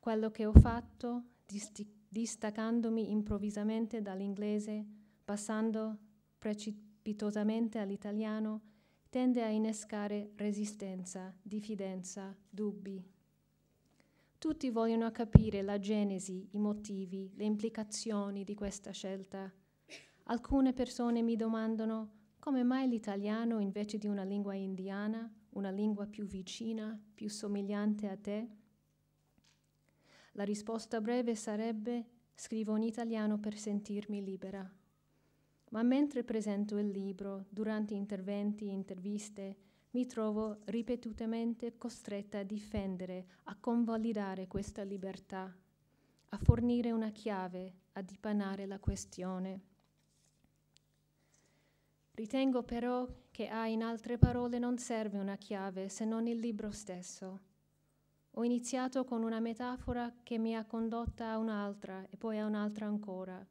Quello che ho fatto, disti- distaccandomi improvvisamente dall'inglese, passando precipitosamente all'italiano tende a innescare resistenza, diffidenza, dubbi. Tutti vogliono capire la genesi, i motivi, le implicazioni di questa scelta. Alcune persone mi domandano come mai l'italiano invece di una lingua indiana, una lingua più vicina, più somigliante a te? La risposta breve sarebbe scrivo in italiano per sentirmi libera ma mentre presento il libro, durante interventi e interviste, mi trovo ripetutamente costretta a difendere, a convalidare questa libertà, a fornire una chiave, a dipanare la questione. Ritengo però che a ah, in altre parole non serve una chiave se non il libro stesso. Ho iniziato con una metafora che mi ha condotta a un'altra e poi a un'altra ancora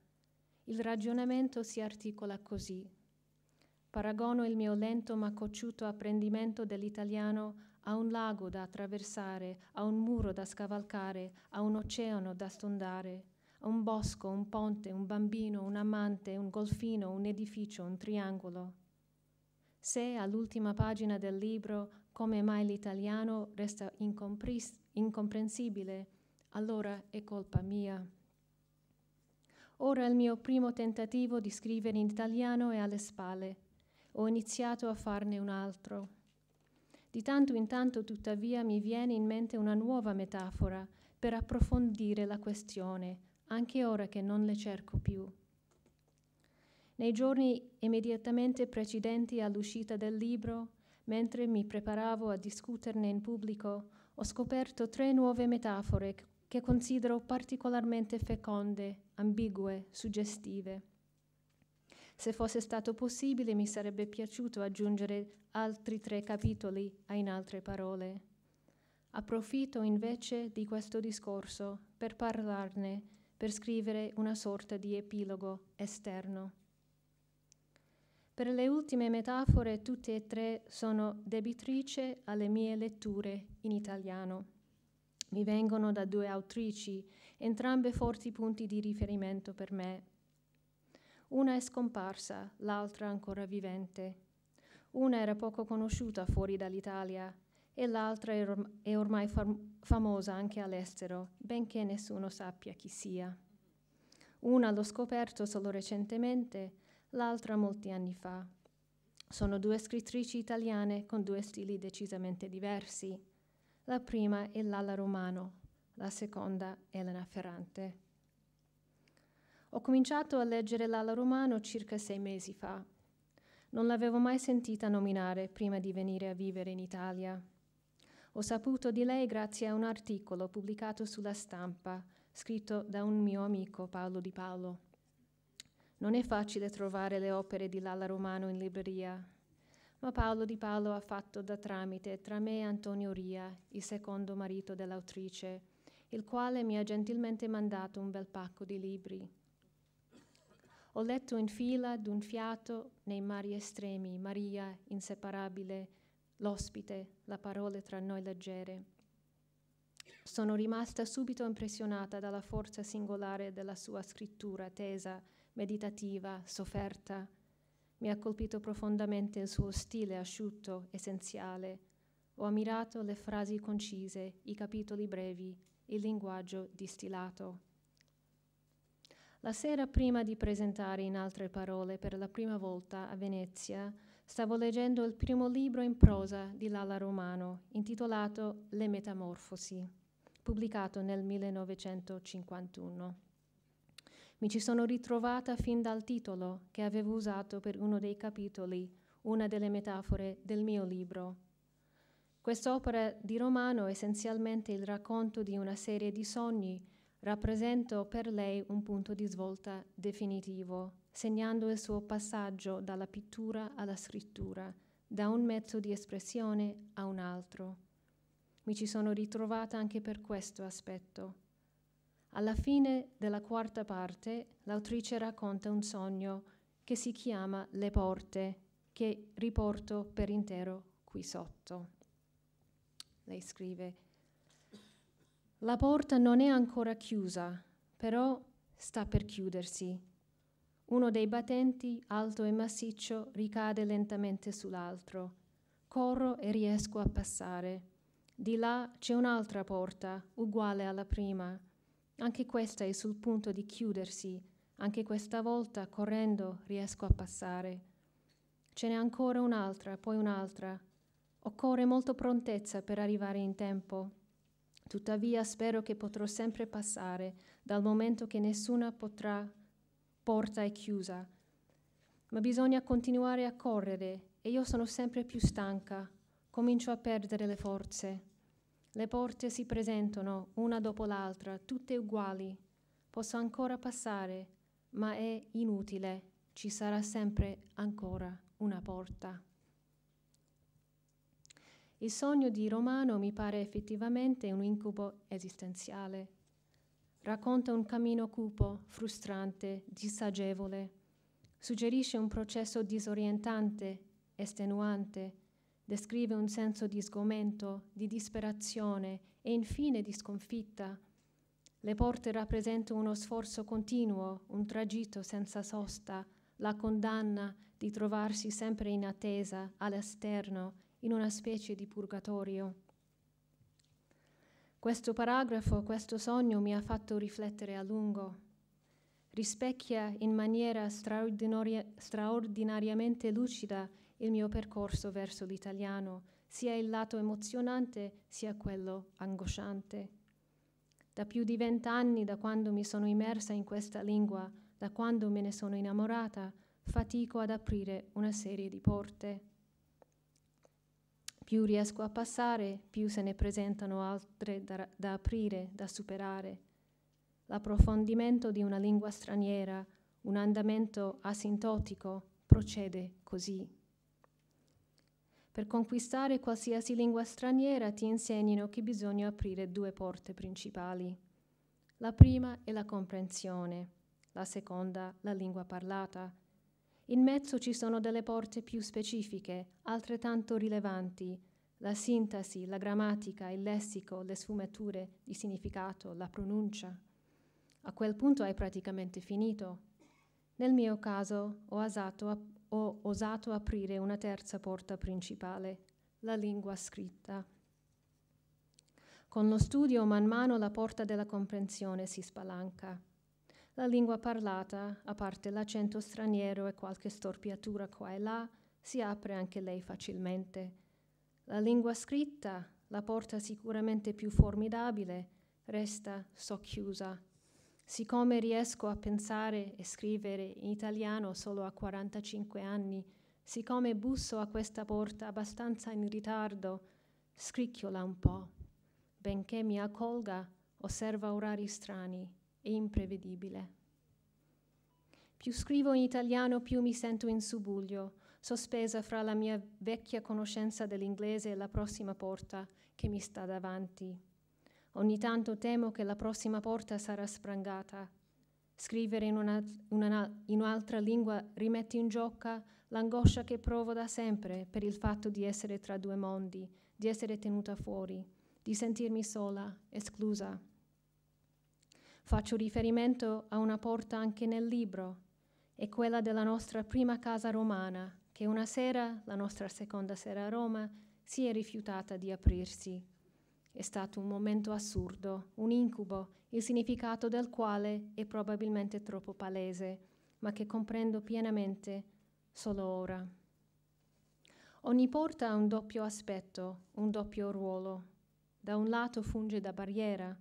il ragionamento si articola così. Paragono il mio lento ma cocciuto apprendimento dell'italiano a un lago da attraversare, a un muro da scavalcare, a un oceano da sondare, a un bosco, un ponte, un bambino, un amante, un golfino, un edificio, un triangolo. Se all'ultima pagina del libro Come mai l'italiano resta incomprensibile, allora è colpa mia. Ora il mio primo tentativo di scrivere in italiano è alle spalle. Ho iniziato a farne un altro. Di tanto in tanto, tuttavia, mi viene in mente una nuova metafora per approfondire la questione, anche ora che non le cerco più. Nei giorni immediatamente precedenti all'uscita del libro, mentre mi preparavo a discuterne in pubblico, ho scoperto tre nuove metafore che considero particolarmente feconde, ambigue, suggestive. Se fosse stato possibile mi sarebbe piaciuto aggiungere altri tre capitoli a in altre parole. Approfitto invece di questo discorso per parlarne, per scrivere una sorta di epilogo esterno. Per le ultime metafore tutte e tre sono debitrice alle mie letture in italiano mi vengono da due autrici, entrambe forti punti di riferimento per me. Una è scomparsa, l'altra ancora vivente. Una era poco conosciuta fuori dall'Italia e l'altra è, ormai famosa anche all'estero, benché nessuno sappia chi sia. Una l'ho scoperto solo recentemente, l'altra molti anni fa. Sono due scrittrici italiane con due stili decisamente diversi. La prima è l'ala romano, la seconda Elena Ferrante. Ho cominciato a leggere l'ala romano circa sei mesi fa. Non l'avevo mai sentita nominare prima di venire a vivere in Italia. Ho saputo di lei grazie a un articolo pubblicato sulla stampa, scritto da un mio amico Paolo Di Paolo. Non è facile trovare le opere di Lala Romano in libreria, ma Paolo Di Paolo ha fatto da tramite tra me e Antonio Ria, il secondo marito dell'autrice, il quale mi ha gentilmente mandato un bel pacco di libri. Ho letto in fila d'un fiato nei mari estremi, Maria inseparabile, l'ospite, la parole tra noi leggere. Sono rimasta subito impressionata dalla forza singolare della sua scrittura tesa, meditativa, sofferta, mi ha colpito profondamente il suo stile asciutto, essenziale. Ho ammirato le frasi concise, i capitoli brevi, il linguaggio distillato. La sera prima di presentare in altre parole per la prima volta a Venezia, stavo leggendo il primo libro in prosa di Lala Romano, intitolato Le Metamorfosi, pubblicato nel 1951. Mi ci sono ritrovata fin dal titolo che avevo usato per uno dei capitoli, una delle metafore del mio libro. Quest'opera di Romano essenzialmente il racconto di una serie di sogni, rappresenta per lei un punto di svolta definitivo, segnando il suo passaggio dalla pittura alla scrittura, da un mezzo di espressione a un altro. Mi ci sono ritrovata anche per questo aspetto. Alla fine della quarta parte, l'autrice racconta un sogno che si chiama Le porte, che riporto per intero qui sotto. Lei scrive, La porta non è ancora chiusa, però sta per chiudersi. Uno dei battenti, alto e massiccio, ricade lentamente sull'altro. Corro e riesco a passare. Di là c'è un'altra porta, uguale alla prima anche questa è sul punto di chiudersi, anche questa volta correndo riesco a passare. Ce n'è ancora un'altra, poi un'altra. Occorre molta prontezza per arrivare in tempo. Tuttavia spero che potrò sempre passare dal momento che nessuna potrà, porta è chiusa. Ma bisogna continuare a correre e io sono sempre più stanca. Comincio a perdere le forze. Le porte si presentano una dopo l'altra, tutte uguali. Posso ancora passare, ma è inutile, ci sarà sempre ancora una porta. Il sogno di Romano mi pare effettivamente un incubo esistenziale. Racconta un cammino cupo, frustrante, disagevole. Suggerisce un processo disorientante, estenuante, descrive un senso di sgomento, di disperazione e infine di sconfitta. Le porte rappresentano uno sforzo continuo, un tragitto senza sosta, la condanna di trovarsi sempre in attesa, all'esterno, in una specie di purgatorio. Questo paragrafo, questo sogno mi ha fatto riflettere a lungo. Rispecchia in maniera straordinari- straordinariamente lucida il mio percorso verso l'italiano, sia il lato emozionante sia quello angosciante. Da più di vent'anni, da quando mi sono immersa in questa lingua, da quando me ne sono innamorata, fatico ad aprire una serie di porte. Più riesco a passare, più se ne presentano altre da, da aprire, da superare. L'approfondimento di una lingua straniera, un andamento asintotico, procede così. Per conquistare qualsiasi lingua straniera ti insegnano che bisogna aprire due porte principali. La prima è la comprensione, la seconda la lingua parlata. In mezzo ci sono delle porte più specifiche, altrettanto rilevanti, la sintesi, la grammatica, il lessico, le sfumature di significato, la pronuncia. A quel punto hai praticamente finito. Nel mio caso ho, asato, ho osato aprire una terza porta principale, la lingua scritta. Con lo studio man mano la porta della comprensione si spalanca. La lingua parlata, a parte l'accento straniero e qualche storpiatura qua e là, si apre anche lei facilmente. La lingua scritta, la porta sicuramente più formidabile, resta socchiusa Siccome riesco a pensare e scrivere in italiano solo a 45 anni, siccome busso a questa porta abbastanza in ritardo, scricchiola un po', benché mi accolga, osserva orari strani e imprevedibile. Più scrivo in italiano, più mi sento in subuglio, sospesa fra la mia vecchia conoscenza dell'inglese e la prossima porta che mi sta davanti. Ogni tanto temo che la prossima porta sarà sprangata. Scrivere in, una, una, in un'altra lingua rimette in gioca l'angoscia che provo da sempre per il fatto di essere tra due mondi, di essere tenuta fuori, di sentirmi sola, esclusa. Faccio riferimento a una porta anche nel libro, è quella della nostra prima casa romana, che una sera, la nostra seconda sera a Roma, si è rifiutata di aprirsi è stato un momento assurdo, un incubo, il significato del quale è probabilmente troppo palese, ma che comprendo pienamente solo ora. Ogni porta ha un doppio aspetto, un doppio ruolo. Da un lato funge da barriera,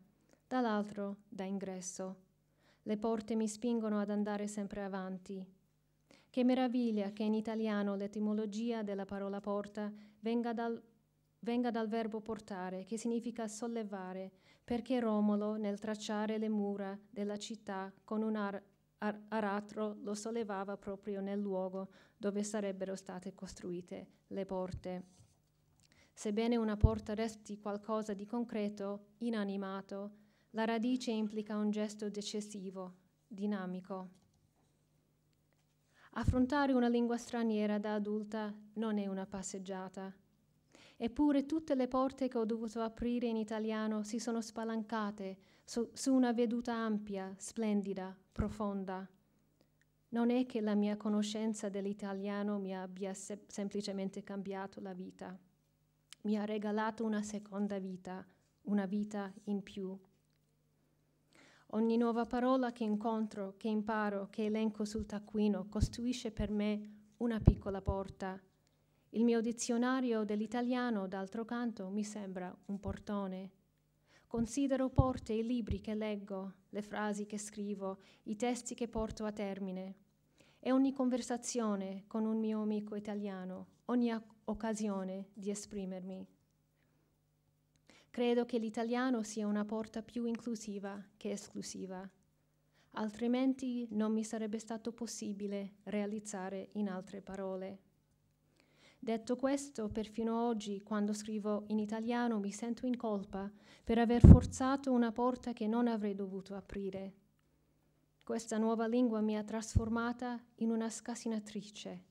dall'altro da ingresso. Le porte mi spingono ad andare sempre avanti. Che meraviglia che in italiano l'etimologia della parola porta venga dal venga dal verbo portare, che significa sollevare, perché Romolo, nel tracciare le mura della città con un ar- ar- aratro, lo sollevava proprio nel luogo dove sarebbero state costruite le porte. Sebbene una porta resti qualcosa di concreto, inanimato, la radice implica un gesto decisivo, dinamico. Affrontare una lingua straniera da adulta non è una passeggiata, Eppure tutte le porte che ho dovuto aprire in italiano si sono spalancate su, su una veduta ampia, splendida, profonda. Non è che la mia conoscenza dell'italiano mi abbia se- semplicemente cambiato la vita, mi ha regalato una seconda vita, una vita in più. Ogni nuova parola che incontro, che imparo, che elenco sul taccuino, costruisce per me una piccola porta il mio dizionario dell'italiano, d'altro canto, mi sembra un portone. Considero porte i libri che leggo, le frasi che scrivo, i testi che porto a termine. E ogni conversazione con un mio amico italiano, ogni occasione di esprimermi. Credo che l'italiano sia una porta più inclusiva che esclusiva, altrimenti non mi sarebbe stato possibile realizzare in altre parole. Detto questo, perfino oggi, quando scrivo in italiano, mi sento in colpa per aver forzato una porta che non avrei dovuto aprire. Questa nuova lingua mi ha trasformata in una scasinatrice.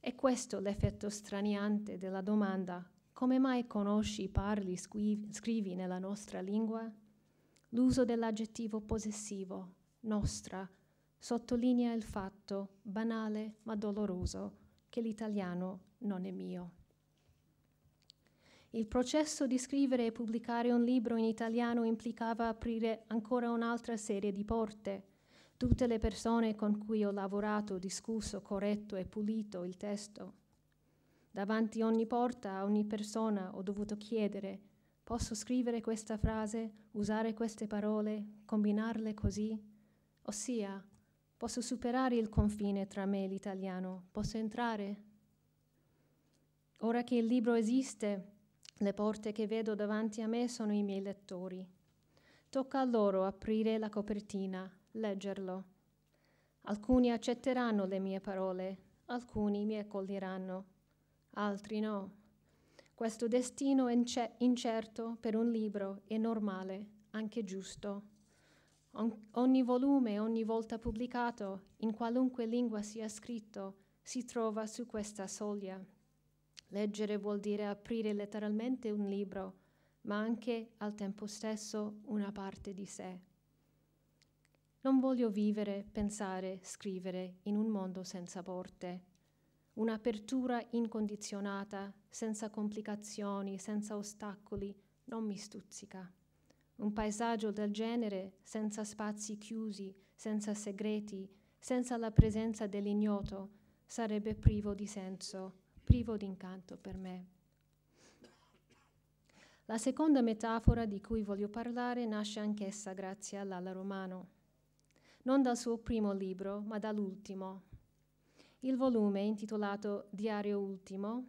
E questo l'effetto straniante della domanda come mai conosci, parli, scrivi, nella nostra lingua? L'uso dell'aggettivo possessivo, nostra, sottolinea il fatto, banale ma doloroso, che l'italiano non è mio. Il processo di scrivere e pubblicare un libro in italiano implicava aprire ancora un'altra serie di porte. Tutte le persone con cui ho lavorato, discusso, corretto e pulito il testo. Davanti ogni porta, a ogni persona ho dovuto chiedere, posso scrivere questa frase, usare queste parole, combinarle così? Ossia, Posso superare il confine tra me e l'italiano? Posso entrare? Ora che il libro esiste, le porte che vedo davanti a me sono i miei lettori. Tocca a loro aprire la copertina, leggerlo. Alcuni accetteranno le mie parole, alcuni mi accoglieranno, altri no. Questo destino incerto per un libro è normale, anche giusto. On- ogni volume, ogni volta pubblicato, in qualunque lingua sia scritto, si trova su questa soglia. Leggere vuol dire aprire letteralmente un libro, ma anche al tempo stesso una parte di sé. Non voglio vivere, pensare, scrivere in un mondo senza porte. Un'apertura incondizionata, senza complicazioni, senza ostacoli, non mi stuzzica. Un paesaggio del genere, senza spazi chiusi, senza segreti, senza la presenza dell'ignoto, sarebbe privo di senso, privo di incanto per me. La seconda metafora di cui voglio parlare nasce anch'essa grazie all'Ala Romano, non dal suo primo libro, ma dall'ultimo. Il volume, intitolato Diario Ultimo,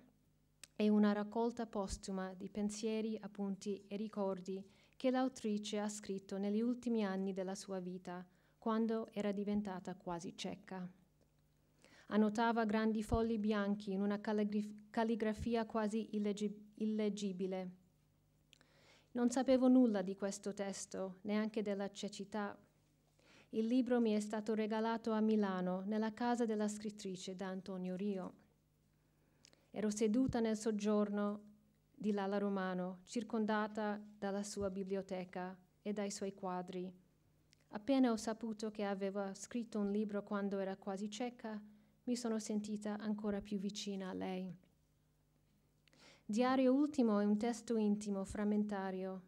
è una raccolta postuma di pensieri, appunti e ricordi che l'autrice ha scritto negli ultimi anni della sua vita, quando era diventata quasi cieca. Annotava grandi fogli bianchi in una calligraf- calligrafia quasi illegib- illegibile. Non sapevo nulla di questo testo, neanche della cecità. Il libro mi è stato regalato a Milano, nella casa della scrittrice da Antonio Rio. Ero seduta nel soggiorno di Lala Romano, circondata dalla sua biblioteca e dai suoi quadri. Appena ho saputo che aveva scritto un libro quando era quasi cieca, mi sono sentita ancora più vicina a lei. Diario Ultimo è un testo intimo, frammentario,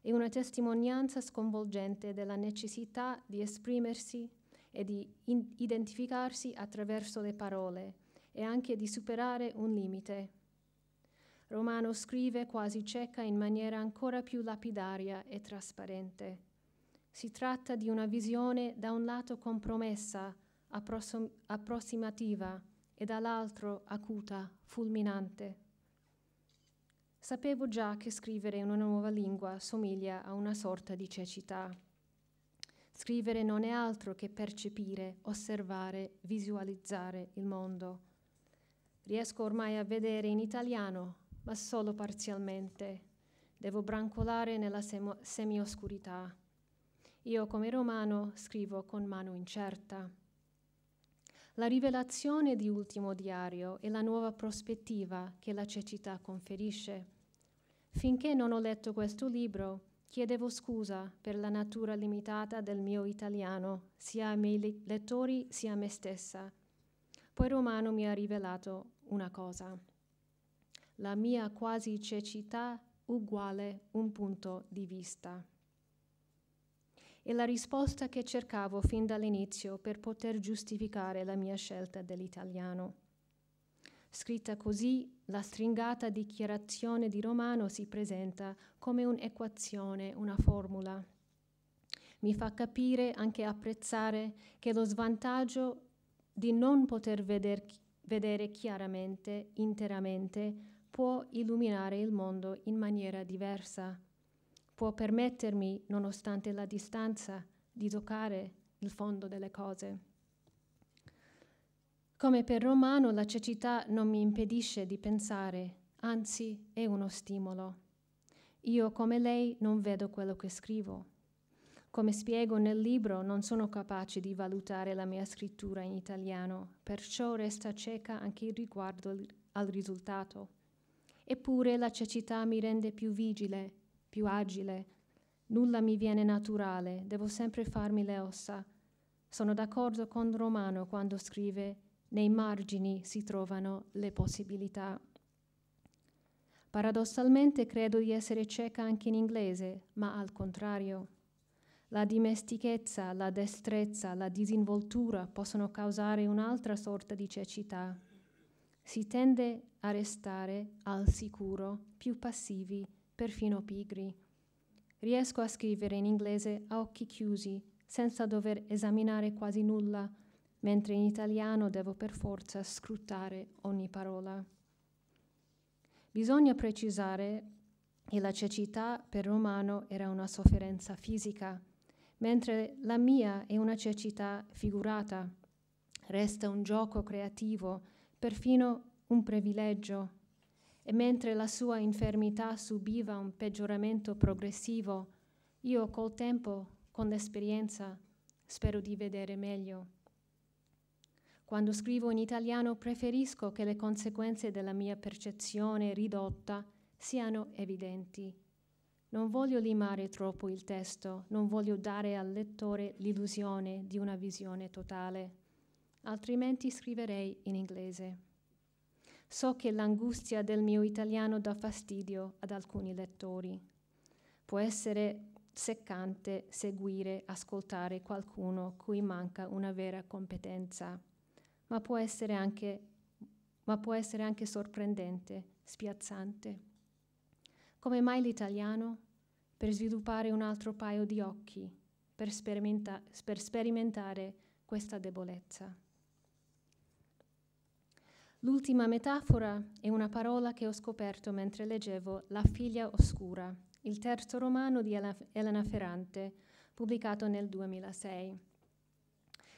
è una testimonianza sconvolgente della necessità di esprimersi e di identificarsi attraverso le parole e anche di superare un limite Romano scrive quasi cieca in maniera ancora più lapidaria e trasparente. Si tratta di una visione da un lato compromessa, appros- approssimativa e dall'altro acuta, fulminante. Sapevo già che scrivere in una nuova lingua somiglia a una sorta di cecità. Scrivere non è altro che percepire, osservare, visualizzare il mondo. Riesco ormai a vedere in italiano, ma solo parzialmente. Devo brancolare nella sem- semioscurità. Io come romano scrivo con mano incerta. La rivelazione di ultimo diario è la nuova prospettiva che la cecità conferisce. Finché non ho letto questo libro, chiedevo scusa per la natura limitata del mio italiano, sia ai miei lettori sia a me stessa. Poi Romano mi ha rivelato una cosa la mia quasi cecità uguale un punto di vista. E la risposta che cercavo fin dall'inizio per poter giustificare la mia scelta dell'italiano. Scritta così, la stringata dichiarazione di Romano si presenta come un'equazione, una formula. Mi fa capire, anche apprezzare, che lo svantaggio di non poter veder, vedere chiaramente, interamente, può illuminare il mondo in maniera diversa, può permettermi, nonostante la distanza, di toccare il fondo delle cose. Come per Romano, la cecità non mi impedisce di pensare, anzi è uno stimolo. Io come lei non vedo quello che scrivo. Come spiego nel libro, non sono capace di valutare la mia scrittura in italiano, perciò resta cieca anche riguardo al risultato. Eppure la cecità mi rende più vigile, più agile. Nulla mi viene naturale, devo sempre farmi le ossa. Sono d'accordo con Romano quando scrive nei margini si trovano le possibilità. Paradossalmente credo di essere cieca anche in inglese, ma al contrario. La dimestichezza, la destrezza, la disinvoltura possono causare un'altra sorta di cecità si tende a restare al sicuro, più passivi, perfino pigri. Riesco a scrivere in inglese a occhi chiusi, senza dover esaminare quasi nulla, mentre in italiano devo per forza scrutare ogni parola. Bisogna precisare che la cecità per Romano era una sofferenza fisica, mentre la mia è una cecità figurata. Resta un gioco creativo perfino un privilegio, e mentre la sua infermità subiva un peggioramento progressivo, io col tempo, con l'esperienza, spero di vedere meglio. Quando scrivo in italiano preferisco che le conseguenze della mia percezione ridotta siano evidenti. Non voglio limare troppo il testo, non voglio dare al lettore l'illusione di una visione totale altrimenti scriverei in inglese. So che l'angustia del mio italiano dà fastidio ad alcuni lettori. Può essere seccante seguire, ascoltare qualcuno cui manca una vera competenza, ma può essere anche, può essere anche sorprendente, spiazzante. Come mai l'italiano? Per sviluppare un altro paio di occhi, per, sperimenta- per sperimentare questa debolezza. L'ultima metafora è una parola che ho scoperto mentre leggevo La figlia oscura, il terzo romano di Elena Ferrante, pubblicato nel 2006.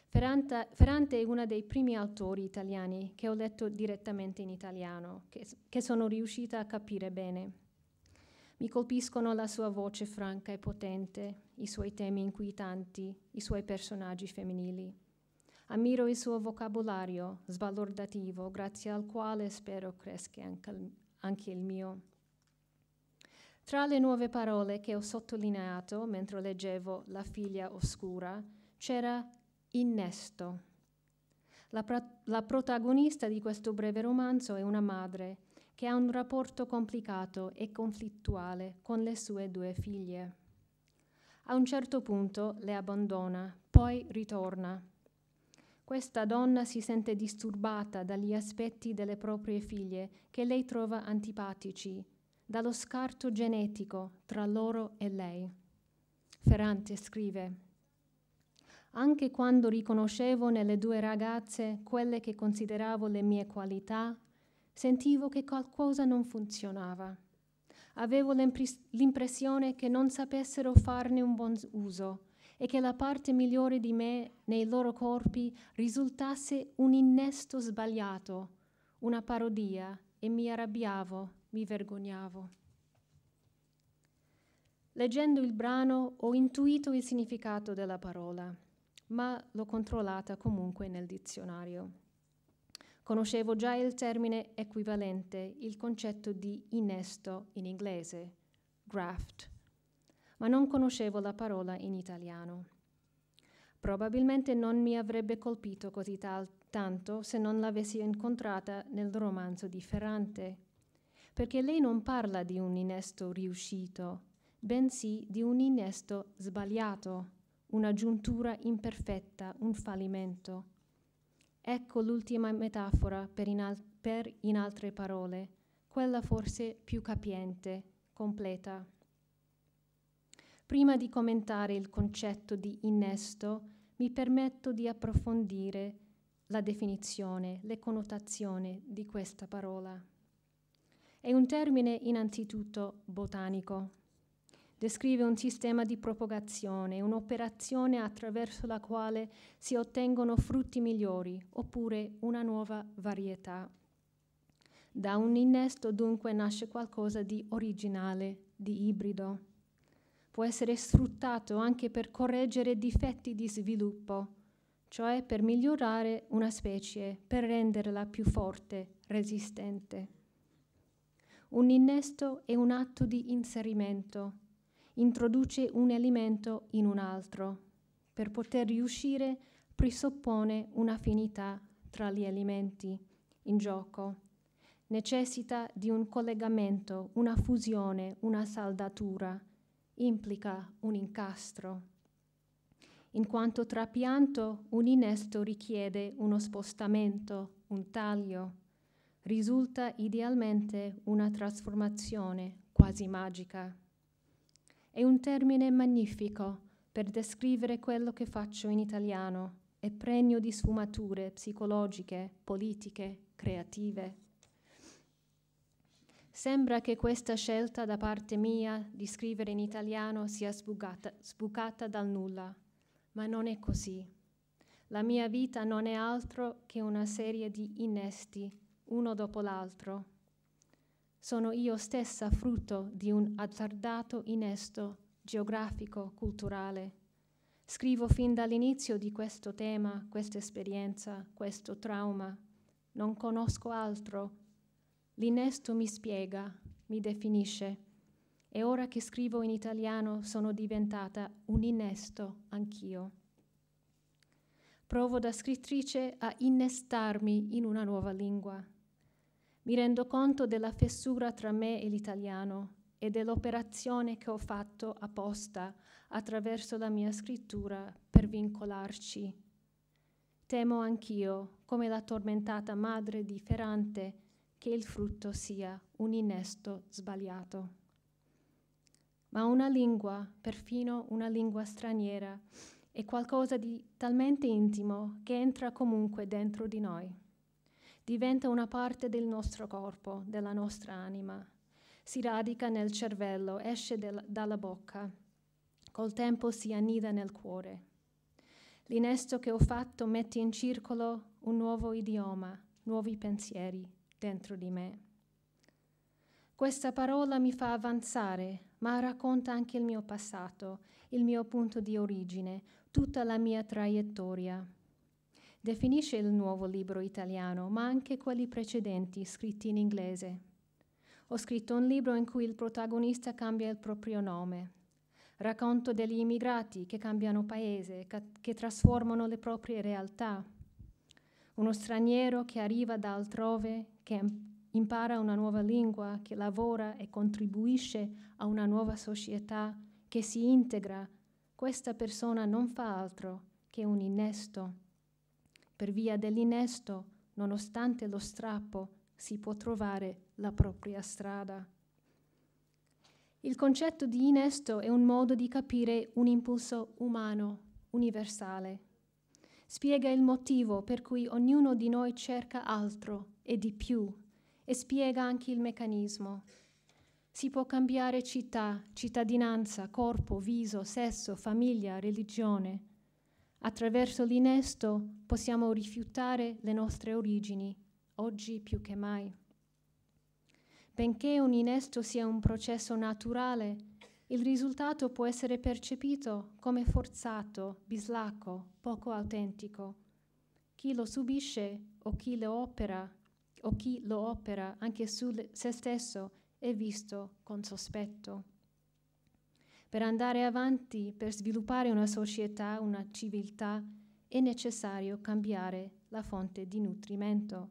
Ferrante, Ferrante è uno dei primi autori italiani che ho letto direttamente in italiano, che, che sono riuscita a capire bene. Mi colpiscono la sua voce franca e potente, i suoi temi inquietanti, i suoi personaggi femminili. Ammiro il suo vocabolario sbalordativo, grazie al quale spero cresca anche il mio. Tra le nuove parole che ho sottolineato mentre leggevo La figlia oscura c'era innesto. La, la, protagonista di questo breve romanzo è una madre che ha un rapporto complicato e conflittuale con le sue due figlie. A un certo punto le abbandona, poi ritorna questa donna si sente disturbata dagli aspetti delle proprie figlie che lei trova antipatici, dallo scarto genetico tra loro e lei. Ferrante scrive, anche quando riconoscevo nelle due ragazze quelle che consideravo le mie qualità, sentivo che qualcosa non funzionava. Avevo l'impressione che non sapessero farne un buon uso e che la parte migliore di me nei loro corpi risultasse un innesto sbagliato, una parodia, e mi arrabbiavo, mi vergognavo. Leggendo il brano ho intuito il significato della parola, ma l'ho controllata comunque nel dizionario. Conoscevo già il termine equivalente, il concetto di innesto in inglese, graft ma non conoscevo la parola in italiano. Probabilmente non mi avrebbe colpito così tal- tanto se non l'avessi incontrata nel romanzo di Ferrante, perché lei non parla di un innesto riuscito, bensì di un innesto sbagliato, una giuntura imperfetta, un fallimento. Ecco l'ultima metafora per in, al- per in altre parole, quella forse più capiente, completa. Prima di commentare il concetto di innesto, mi permetto di approfondire la definizione, le connotazioni di questa parola. È un termine innanzitutto botanico. Descrive un sistema di propagazione, un'operazione attraverso la quale si ottengono frutti migliori oppure una nuova varietà. Da un innesto dunque nasce qualcosa di originale, di ibrido può essere sfruttato anche per correggere difetti di sviluppo, cioè per migliorare una specie, per renderla più forte, resistente. Un innesto è un atto di inserimento, introduce un elemento in un altro. Per poter riuscire presuppone un'affinità tra gli elementi in gioco. Necessita di un collegamento, una fusione, una saldatura implica un incastro, in quanto trapianto un innesto richiede uno spostamento, un taglio, risulta idealmente una trasformazione quasi magica. È un termine magnifico per descrivere quello che faccio in italiano, e pregno di sfumature psicologiche, politiche, creative. Sembra che questa scelta da parte mia di scrivere in italiano sia sbucata, sbucata dal nulla, ma non è così. La mia vita non è altro che una serie di innesti, uno dopo l'altro. Sono io stessa frutto di un azzardato innesto geografico, culturale. Scrivo fin dall'inizio di questo tema, questa esperienza, questo trauma. Non conosco altro L'innesto mi spiega, mi definisce. E ora che scrivo in italiano sono diventata un innesto anch'io. Provo da scrittrice a innestarmi in una nuova lingua. Mi rendo conto della fessura tra me e l'italiano e dell'operazione che ho fatto apposta attraverso la mia scrittura per vincolarci. Temo anch'io, come la tormentata madre di Ferrante, che il frutto sia un innesto sbagliato. Ma una lingua, perfino una lingua straniera, è qualcosa di talmente intimo che entra comunque dentro di noi. Diventa una parte del nostro corpo, della nostra anima. Si radica nel cervello, esce del, dalla bocca. Col tempo si annida nel cuore. L'innesto che ho fatto mette in circolo un nuovo idioma, nuovi pensieri, dentro di me. Questa parola mi fa avanzare, ma racconta anche il mio passato, il mio punto di origine, tutta la mia traiettoria. Definisce il nuovo libro italiano, ma anche quelli precedenti scritti in inglese. Ho scritto un libro in cui il protagonista cambia il proprio nome. Racconto degli immigrati che cambiano paese, che trasformano le proprie realtà. Uno straniero che arriva da altrove che impara una nuova lingua, che lavora e contribuisce a una nuova società, che si integra, questa persona non fa altro che un innesto. Per via dell'innesto, nonostante lo strappo, si può trovare la propria strada. Il concetto di innesto è un modo di capire un impulso umano, universale. Spiega il motivo per cui ognuno di noi cerca altro e di più e spiega anche il meccanismo. Si può cambiare città, cittadinanza, corpo, viso, sesso, famiglia, religione. Attraverso l'inesto possiamo rifiutare le nostre origini, oggi più che mai. Benché un inesto sia un processo naturale, il risultato può essere percepito come forzato, bislacco, poco autentico. Chi lo subisce o chi lo opera o chi lo opera anche su se stesso è visto con sospetto. Per andare avanti, per sviluppare una società, una civiltà, è necessario cambiare la fonte di nutrimento.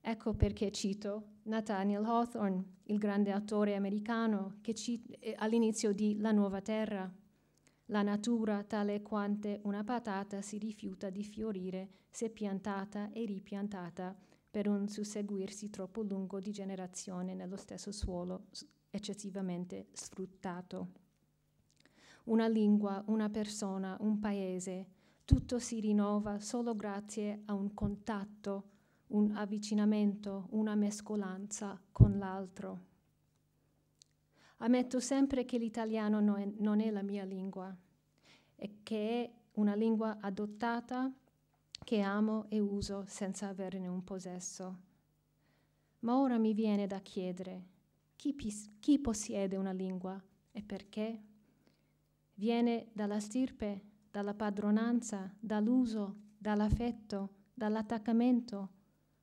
Ecco perché cito Nathaniel Hawthorne, il grande autore americano, che eh, all'inizio di La nuova terra. La natura, tale quante una patata, si rifiuta di fiorire se piantata e ripiantata per un susseguirsi troppo lungo di generazione nello stesso suolo eccessivamente sfruttato. Una lingua, una persona, un paese, tutto si rinnova solo grazie a un contatto, un avvicinamento, una mescolanza con l'altro. Ammetto sempre che l'italiano non è la mia lingua e che è una lingua adottata che amo e uso senza averne un possesso. Ma ora mi viene da chiedere, chi, pis- chi possiede una lingua e perché? Viene dalla stirpe, dalla padronanza, dall'uso, dall'affetto, dall'attaccamento.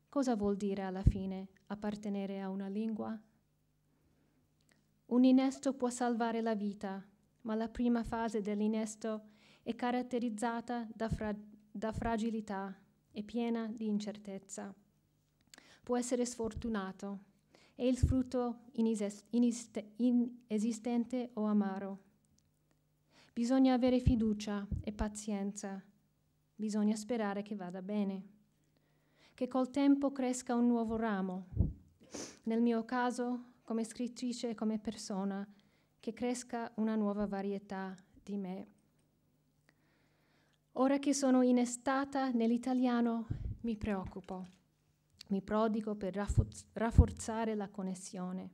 Cosa vuol dire alla fine appartenere a una lingua? Un innesto può salvare la vita, ma la prima fase dell'innesto è caratterizzata da fra- da fragilità e piena di incertezza. Può essere sfortunato, è il frutto inesistente o amaro. Bisogna avere fiducia e pazienza, bisogna sperare che vada bene, che col tempo cresca un nuovo ramo, nel mio caso come scrittrice e come persona, che cresca una nuova varietà di me. Ora che sono in innestata nell'italiano mi preoccupo, mi prodigo per rafforzare la connessione.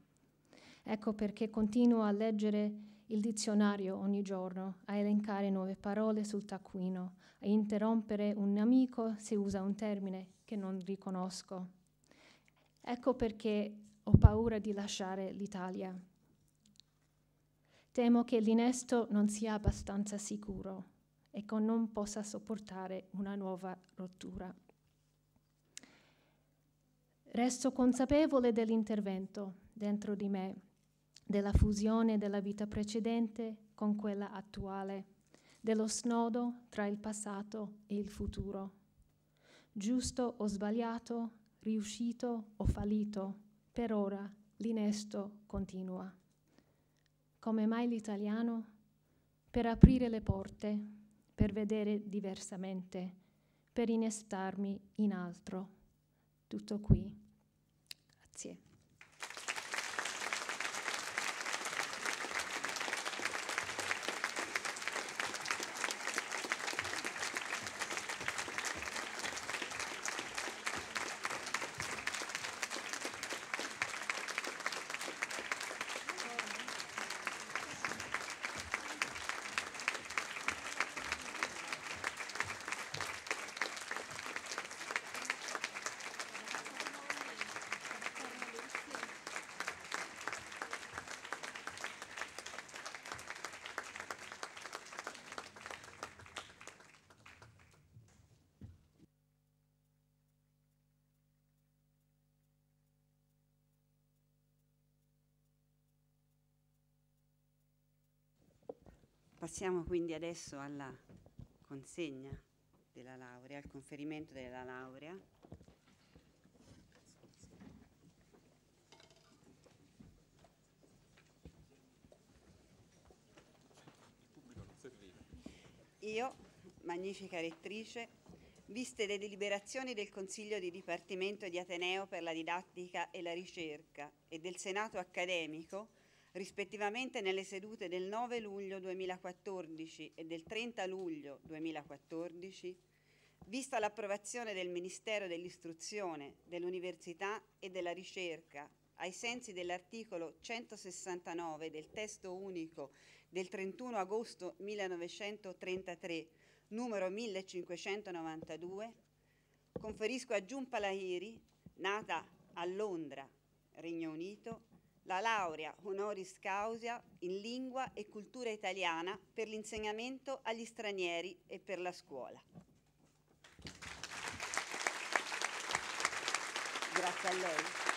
Ecco perché continuo a leggere il dizionario ogni giorno, a elencare nuove parole sul taccuino, a interrompere un amico se usa un termine che non riconosco. Ecco perché ho paura di lasciare l'Italia. Temo che l'inesto non sia abbastanza sicuro ecco, non possa sopportare una nuova rottura. Resto consapevole dell'intervento dentro di me, della fusione della vita precedente con quella attuale, dello snodo tra il passato e il futuro. Giusto o sbagliato, riuscito o fallito, per ora l'inesto continua. Come mai l'italiano? Per aprire le porte per vedere diversamente, per innestarmi in altro. Tutto qui. Grazie. Passiamo quindi adesso alla consegna della laurea, al conferimento della laurea. Io, magnifica rettrice, viste le deliberazioni del Consiglio di Dipartimento di Ateneo per la didattica e la ricerca e del Senato accademico, rispettivamente nelle sedute del 9 luglio 2014 e del 30 luglio 2014, vista l'approvazione del Ministero dell'Istruzione, dell'Università e della Ricerca ai sensi dell'articolo 169 del testo unico del 31 agosto 1933, numero 1592, conferisco a Giun Palahiri, nata a Londra, Regno Unito, la laurea honoris causa in lingua e cultura italiana per l'insegnamento agli stranieri e per la scuola. Grazie a lei.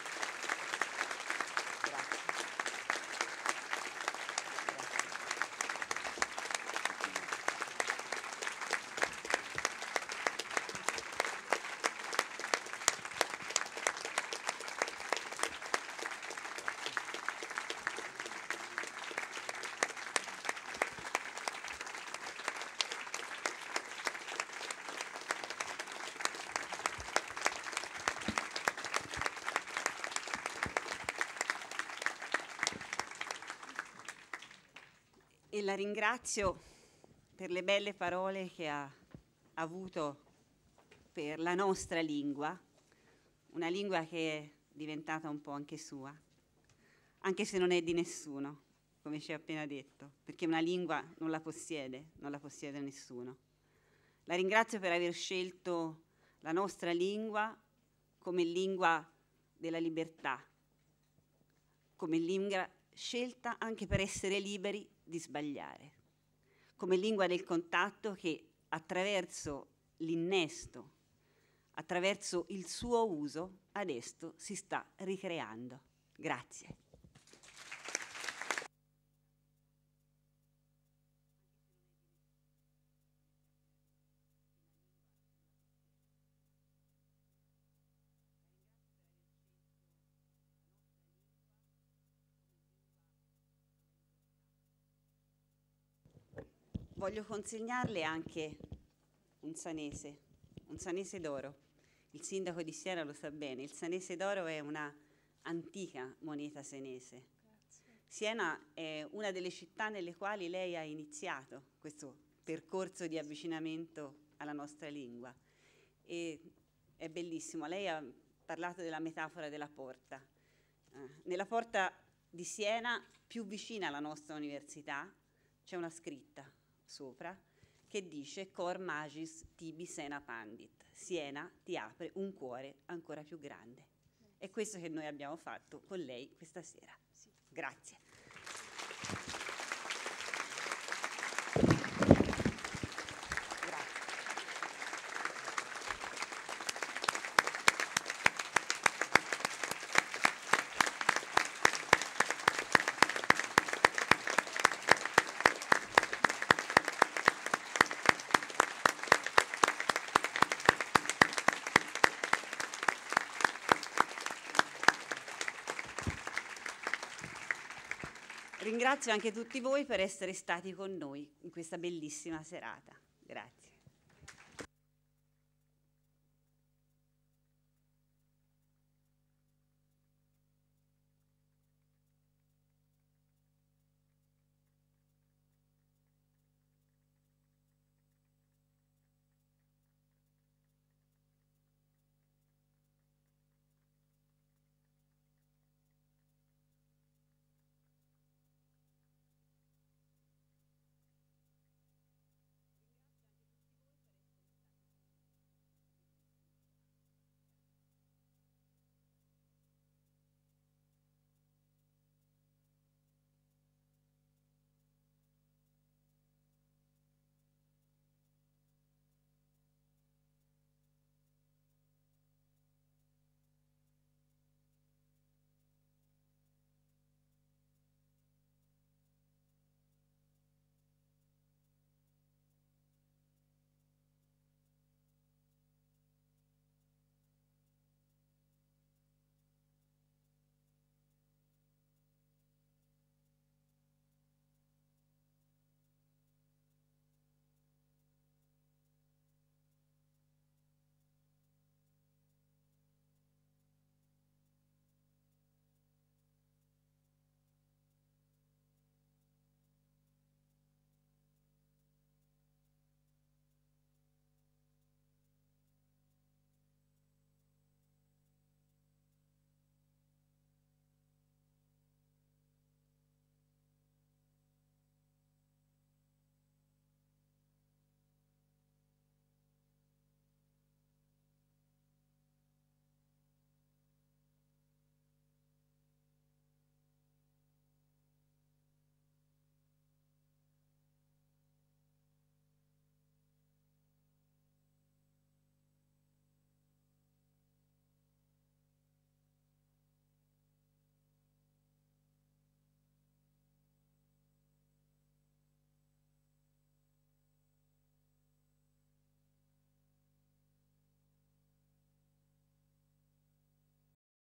e la ringrazio per le belle parole che ha avuto per la nostra lingua, una lingua che è diventata un po' anche sua, anche se non è di nessuno, come ci ha appena detto, perché una lingua non la possiede, non la possiede nessuno. La ringrazio per aver scelto la nostra lingua come lingua della libertà, come lingua scelta anche per essere liberi di sbagliare, come lingua del contatto che attraverso l'innesto, attraverso il suo uso, adesso si sta ricreando. Grazie. voglio consegnarle anche un sanese, un sanese d'oro. Il sindaco di Siena lo sa bene, il sanese d'oro è una antica moneta senese. Grazie. Siena è una delle città nelle quali lei ha iniziato questo percorso di avvicinamento alla nostra lingua e è bellissimo. Lei ha parlato della metafora della porta. Eh, nella porta di Siena, più vicina alla nostra università, c'è una scritta sopra che dice Cor magis tibi sena pandit, Siena ti apre un cuore ancora più grande. È questo che noi abbiamo fatto con lei questa sera. Grazie. Ringrazio anche tutti voi per essere stati con noi in questa bellissima serata.